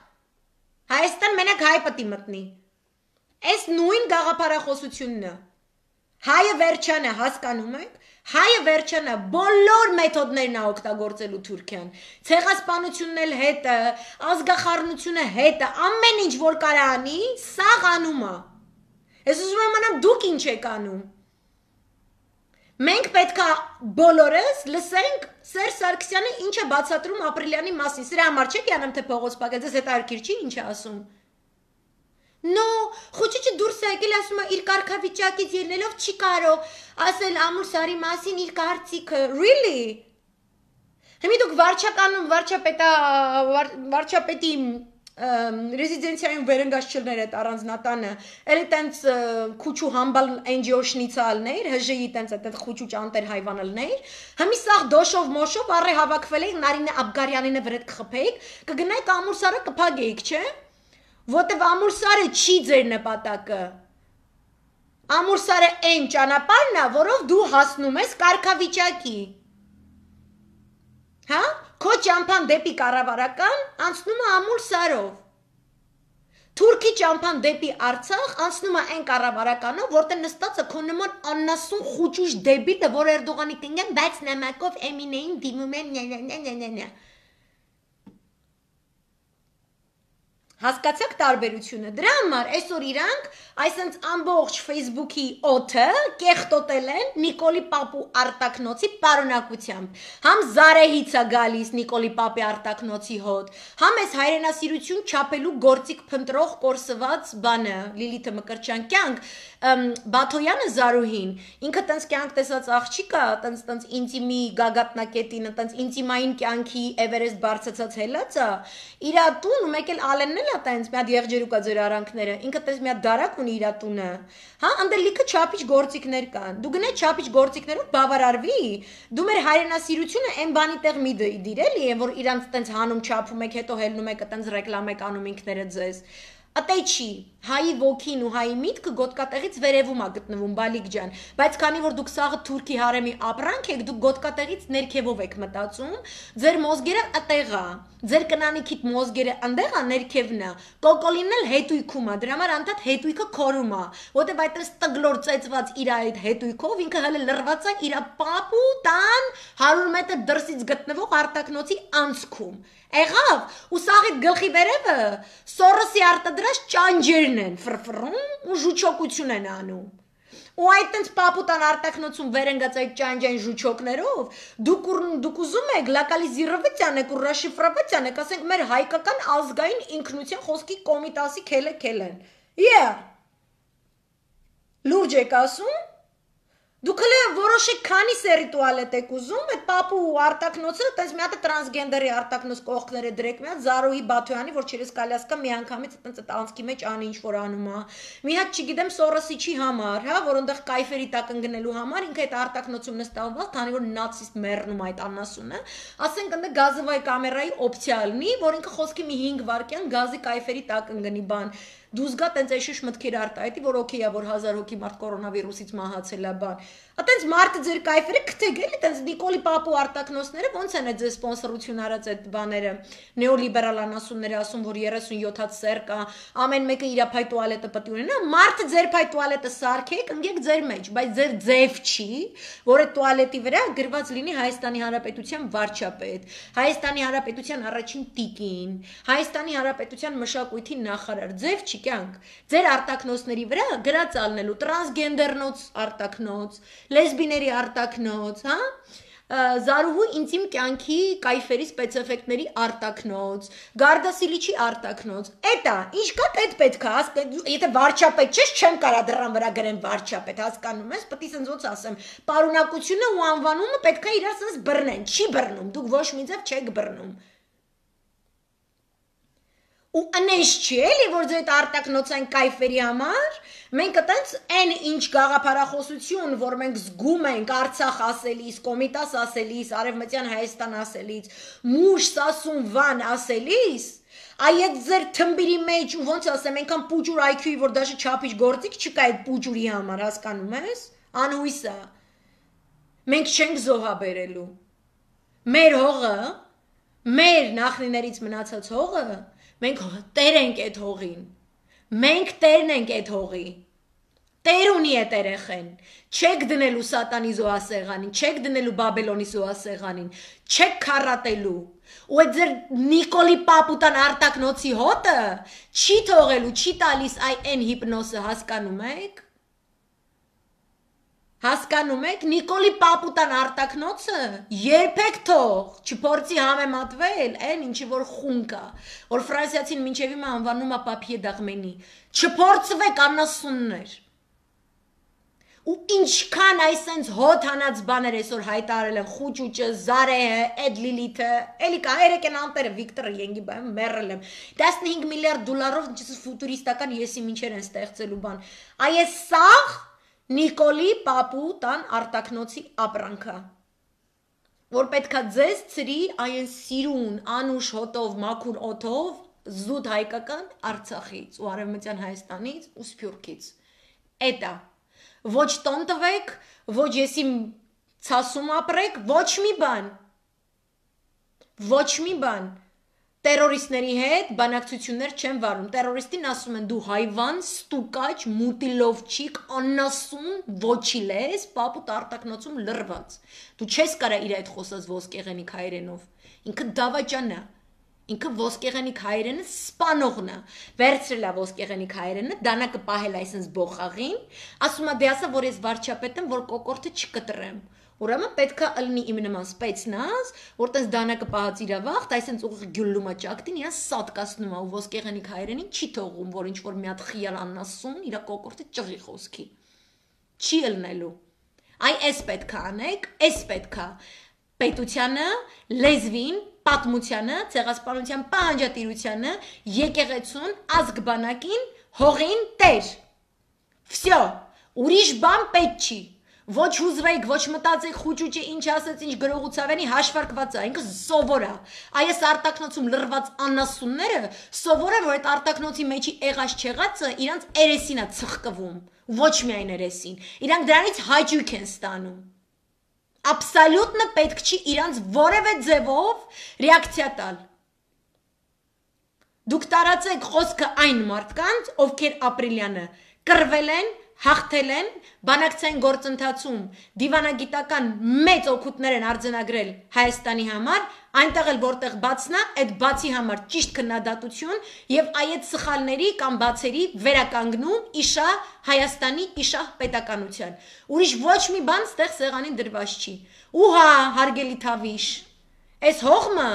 Հայաստան մենակ հայ պետք մտնի։ Այս նույն գաղափարախոսությունն է։ Հայը վերջան է, հասկանում եք։ Հայը վերջան է, բոլոր մեթոդներն է օգտագործելու Թուրքիան։ Ցեղասպանությունն էլ հետը, ազգախառնությունը հետը, ամեն ինչ որ կարա անի, սաղ անում է։ Ես ուզում եմ անամ դուք ինչ եք անում։ Մենք պետքա բոլորս լսենք Սերժ Սարգսյանը ինչ է բացատրում Ապրիլյանի մասին։ Սրա համար չէ կյանեմ թե փողոց փակել, ես այդ արկիր չի ինչ է ասում։ Նո, խոճիչը դուրս է եկել ասում է իր կարգավիճակից ելնելով չի կարող ասել Ամուր Սարի մասին իր կարծիքը։ Really? Հիմա դուք վարչականում վարչապետա վարչապետի վար, ռեզիդենցիայում վերընկած չլներ այդ առանձնատանը, էլ այտենց քուչու համբալ NGO շնիցալներ, ՀԺ-ի այտենց այդ քուչու ճանտեր հայվանալներ, հմի սախ դոշով մոշով առի հավաքվել էին Նարինե Աբգարյանինը վրետ կխփեիք, կգնայիք ամուրսարը կփագեիք, չէ՞։ Որտեվ ամուրսարը չի ձեր նպատակը։ Ամուրսարը այն ճանապարհն է, որով դու հասնում ես կարգավիճակի։ Հա՞։ Քո ճամփան դեպի կառավարական անցնում է ամուլ սարով։ Թուրքի ճամփան դեպի Արցախ անցնում է այն կառավարականով, որտեղ նստած է քո նման աննասուն խոճուշ դեբիլը, որ Էրդողանի կնգեն, բայց նամակով Էմինեին դիմում են նե նե նե նե նե Հասկացաք տարբերությունը։ Դրա համար այսօր իրանք այսենց ամբողջ Facebook-ի օթը կեղտոտել են Նիկոլի Պապու արտակնոցի պարոնակությամբ։ Համ Զարեհից է գալիս Նիկոլի Պապի արտակնոցի հոտ, համ այս հայրենասիրություն չափելու գործիկ փնտրող կորսված բանը Լիլիթը Մկրտչյան կյանք Բաթոյանը Զարուհին ինքը տենց կյանք տեսած աղջիկա, տենց տենց ինտիմի գագաթնակետին, տենց ինտիմային կյանքի Էվերեստ բարձացած հելացա, իրա տուն ու մեկ էլ Ալենն էլ է տենց մի հատ եղջերուկա ձեր արանքները, ինքը տենց մի հատ դարակ ունի իր տունը։ Հա, անդեր լիքը չափիչ գործիքներ կան։ Դու գնա չափիչ գործիքներով բավարարվի, դու մեր հայրենասիրությունը այն բանի տեղ մի դիրելի է, որ իրանց տենց հանում չափում եք, հետո հելնում եք, տենց ռեկլամ եք անում ինքները ձեզ։ Ատե չի, հայի ոգին ու հայի միտքը գոտկատեղից վերևում է գտնվում, բալիկ ջան, բայց քանի որ դուք սաղը թուրքի հարեմի ապրանք եք, դուք գոտկատեղից ներքևով եք մտածում, ձեր մոզգերը ըտեղ է, ձեր կնանիքիդ մոզգերը ընդեղ է, ներքևն է, կոկոլինն էլ հետույքում է, դրա համար անդադ հետույքը քորում է, որտեվ այդ էս տգլոր ծեծված իր այդ հետույքով ինքը հələ լրված է իր պապու տան 100 մետր դրսից գտնվող արտակնոցի անցքում։ Եղավ ու սաղի գլխի վերևը Սորոսի արտադրած ճանջերն գին են ֆրֆռում ու ժուչոկություն են անում։ Ու այդ տենց պապուտան արտակնոցում վեր են գած այդ ճանջային ժուչոկներով, դուք դուք ուզում եք լակալի զիրովեցյան եք ու ռաշիֆրովեցյան եք, ասենք մեր հայկական ազգային ինքնության խոսքի կոմիտասի քելը քելեն։ Yeah։ Լուրջ եք ասում, Դուք հələ որոշի քանի սերիտուալ եք ուզում, այդ papu արտակնոցը, տես մի հատ տրանսգենդերի արտակնոց կողքները դրեք, մի հատ Զարոյի Բաթոյանի, որ չերես կալյասկա միանգամից այդպես այդ անցքի մեջ անի ինչ որ անում է։ Մի հատ չգիտեմ Սորոսիչի համար, հա, որ այնտեղ կայֆերի տակ ընկնելու համար ինքը այդ արտակնոցում նստալված, քանի որ նացիստ մեռնում այդ անասունը, ասենք ընդ գազովայ կամերայի օպցիա լինի, որ ինքը խոսքի մի 5 վայրկյան գազի կայֆերի տակ ընկնի բան դու զգա տենց այսիշ մտքեր արտահայտի, որ օքեյ է, որ 1000 հոգի մարդ կորոնավիրուսից մահացել է բան։ Ա տենց մարդը ձեր կայֆերը գտեք էլի, տենց Նիկոլի Պապու արտակնոցները ո՞նց են ձեզ սպոնսորություն արած այդ բաները։ Նեոլիբերալ անասունները ասում, որ 37-ած սեր կա, ամեն մեկը իր փայ տուալետը պետք ունենա, մարդը ձեր փայ տուալետը սարքեք, ընկեք ձեր մեջ, բայց ձեր ձև չի, որ այդ տուալետի վրա գրված լինի Հայաստանի Հանրապետության վարչապետ, Հայաստանի Հանրապետության առաջին տիկին, Հայաստանի Հանրապետության մշակույթի նախարար, ձև չի կյանք։ Ձեր արտակնոցների վրա գրած ալնելու տրանսգենդերնոց արտակնոց, լեսբիների արտակնոց, հա Զարուհու ինտիմ կյանքի կայֆերի սպեցեֆեկտների արտակնոց, Գարդասիլիչի արտակնոց։ Էտա, ինչ կա դա պետք է, եթե վարչապետ չես, չեմ կարա դրան վրա գրեմ վարչապետ, հասկանում ես, պետք է սենց ոնց ասեմ, պարունակությունը ու անվանումը պետք է իրար սենց բռնեն, չի բռնում, դուք ոչ մի ձև չեք բռնում ու անես չի էլի որ ձեր արտակնոցային кайֆերի համար մենք այտենց այն ինչ գաղափարախոսություն որ մենք զգում ենք Արցախ ասելիս, Կոմիտաս ասելիս, Արևմտյան Հայաստան ասելիս, Մուշ Սասուն Վան ասելիս Այ այդ ձեր թմբիրի մեջ ու ոնց ասեմ, այնքան պուջուր IQ-ի որ դաշը չափիչ գործիկ չկա այդ պուջուրի համար, հասկանում ես? Անհույս է։ Մենք չենք զոհաբերելու։ Մեր հողը, մեր նախնիներից մնացած հողը Մենք Տեր ենք այդ հողին։ Մենք Տերն ենք այդ հողի։ Տեր ունի այդ երեխեն։ Չեք դնելու սատանի զոհասեղանին, չեք դնելու Բաբելոնի զոհասեղանին, չեք քարատելու։ Ու այդ ձեր Նիկոլի Պապուտան արտակնոցի հոտը չի թողելու, չի տալիս այ այն հիպնոսը, հասկանում եք։ Հասկանում եք, Նիկոլի Պապուտան արտակնոցը երբեք թող չփորձի համեմատվել այն ինչի որ խունկա, որ ֆրանսիացին մինչև հիմա անվանում է Պապիե Դաղմենի։ Չփորձվեք անասուններ։ Ու ինչքան այսենց հոտ հանած բաներ այսօր հայտարել են խուճուճը, Զարեհը, Էդ Լիլիթը, էլի կա երեք են անտերը Վիկտորը Յենգի բան մեռել եմ։ 15 միլիարդ դոլարով ինչ ֆուտուրիստական եսի ինչեր են ստեղծելու բան։ Այ այս սաղ Նիկոլի papu տան արտակնոցի ապրանքը որ պետքա ձեզ ծրի այն սիրուն անուշ հոտով մաքուր օթով զուտ հայկական Արցախից ու արևմտյան Հայաստանից ու Սփյուռքից էտա ոչ տոն տվեք ոչ եսի ցասում ապրեք ոչ մի բան ոչ մի բան տերորիստների հետ բանակցություններ չեն վարում։ Տերորիստին ասում են դու հայվան, ստուկաչ, մուտիլովչիկ, աննասուն, ոչիլ ես, պապու տարտակնոցում լրված։ Դու չես կարա իր այդ խոսած ոսկեղենիկ հայերենով։ Ինքը դավաճան է։ Ինքը ոսկեղենիկ հայերենը սպանողն է։ Վերցրելա ոսկեղենիկ հայերենը, դանակը պահել այսպես բոխաղին, ասում է դե ասա որ ես վարչապետ եմ, որ կոկորտը չկտրեմ։ Ուրեմն պետքա ըլնի իմ նման սպեցնազ, որ տես դանակը պահած իրա վախտ, այսենց ուղիղ գյուլլումա ճակտին, իրան սատկացնում է ու ոսկեղենիկ հայրենին չի թողում, որ ինչ որ մի հատ խիար աննասուն իրա կոկորտը ճղի խոսքի։ Չի ըլնելու։ Այ էս պետքա անեք, էս պետքա։ Պետությանը, լեզվին, պատմությանը, ցեղասպանության պահանջատիրությանը, եկեղեցուն, ազգ բանակին, հողին, տեր։ Всё, ուրիշ բան պետք չի։ Ոչ հուզվեիք, ոչ մտածեք խուճուճի ինչ ասեց, ինչ գրողուցավենի հաշվարկված է, ինքը սովոր է։ Այս արտակնոցում լրված անասունները սովոր է, որ այդ արտակնոցի մեջի եղած չեղածը իրանց երեսին է ցխկվում, ոչ միայն երեսին։ Իրանք դրանից հաճույք են ստանում։ Աբսոլյուտնը պետք չի իրանց որևէ ձևով ռեակցիա տալ։ Դուք տարածեք խոսքը այն մարդկանց, ովքեր ապրիլյանը կռվել են, հաղթել են բանակցային գործընթացում դիվանագիտական մեծ օգուտներ են արձանագրել Հայաստանի համար, այնտեղ էլ որտեղ բացն է, այդ բացի համար ճիշտ քննադատություն եւ այդ սխալների կամ բացերի վերականգնում իշա Հայաստանի իշա պետականության։ Ուրիշ ոչ մի բան ստեղ սեղանին դրված չի։ Ուհա, հարգելի Թավիշ, այս հողմը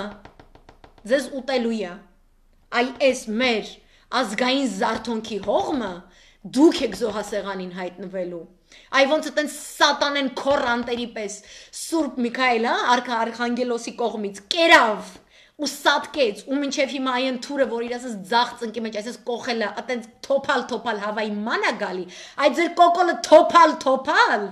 ձեզ ուտելու է։ Այ այս մեր ազգային զարթոնքի հողմը դուք եք զոհասեղանին հայտնվելու Այ ոնց է տենց սատանեն քորանտերի պես Սուրբ Միքայել, հա, արքա արքանգելոսի կողմից կերավ ու սատկեց ու մինչև հիմա այն թուրը որ իր ասես ձախ ծնկի մեջ ասես կողելը այտենց թոփալ թոփալ հավայի մանա գալի այդ ձեր կոկոլը թոփալ թոփալ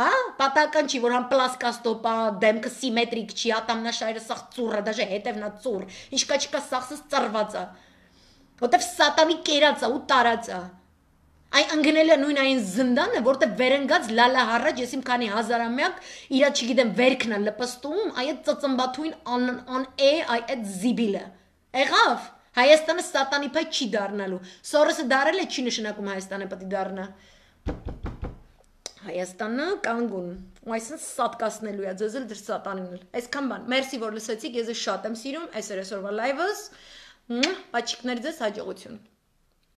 հա պատական չի որ համ պլասկաստոպա դեմքը սիմետրիկ չի ատամնաշայրը սախ ծուռը դաժե հետևնա ծուռ ինչքա չկա սախսս ծռվածա որտեվ սատանի կերածա ու տարածա այ անգնել է նույն այն զնդանը, որտեղ վերընկած լալահարաջ ես իմ քանի հազարամյակ իրա չգիտեմ վերքն է լպստում, այ այդ ծծմբաթույն ան ան է, այ այդ զիբիլը։ Եղավ Հայաստանը սատանի փայ չի դառնալու։ Սորոսը դարել է չի նշանակում Հայաստանը պետք է դառնա։ Հայաստանը կանգուն։ Ու այսինքն սատկացնելու է ձեզ էլ դր սատանին։ Այսքան բան։ Մերսի որ լսեցիք, ես շատ եմ սիրում, այս էր այսօրվա լայվս։ Աչիկներ ձեզ հաջողություն։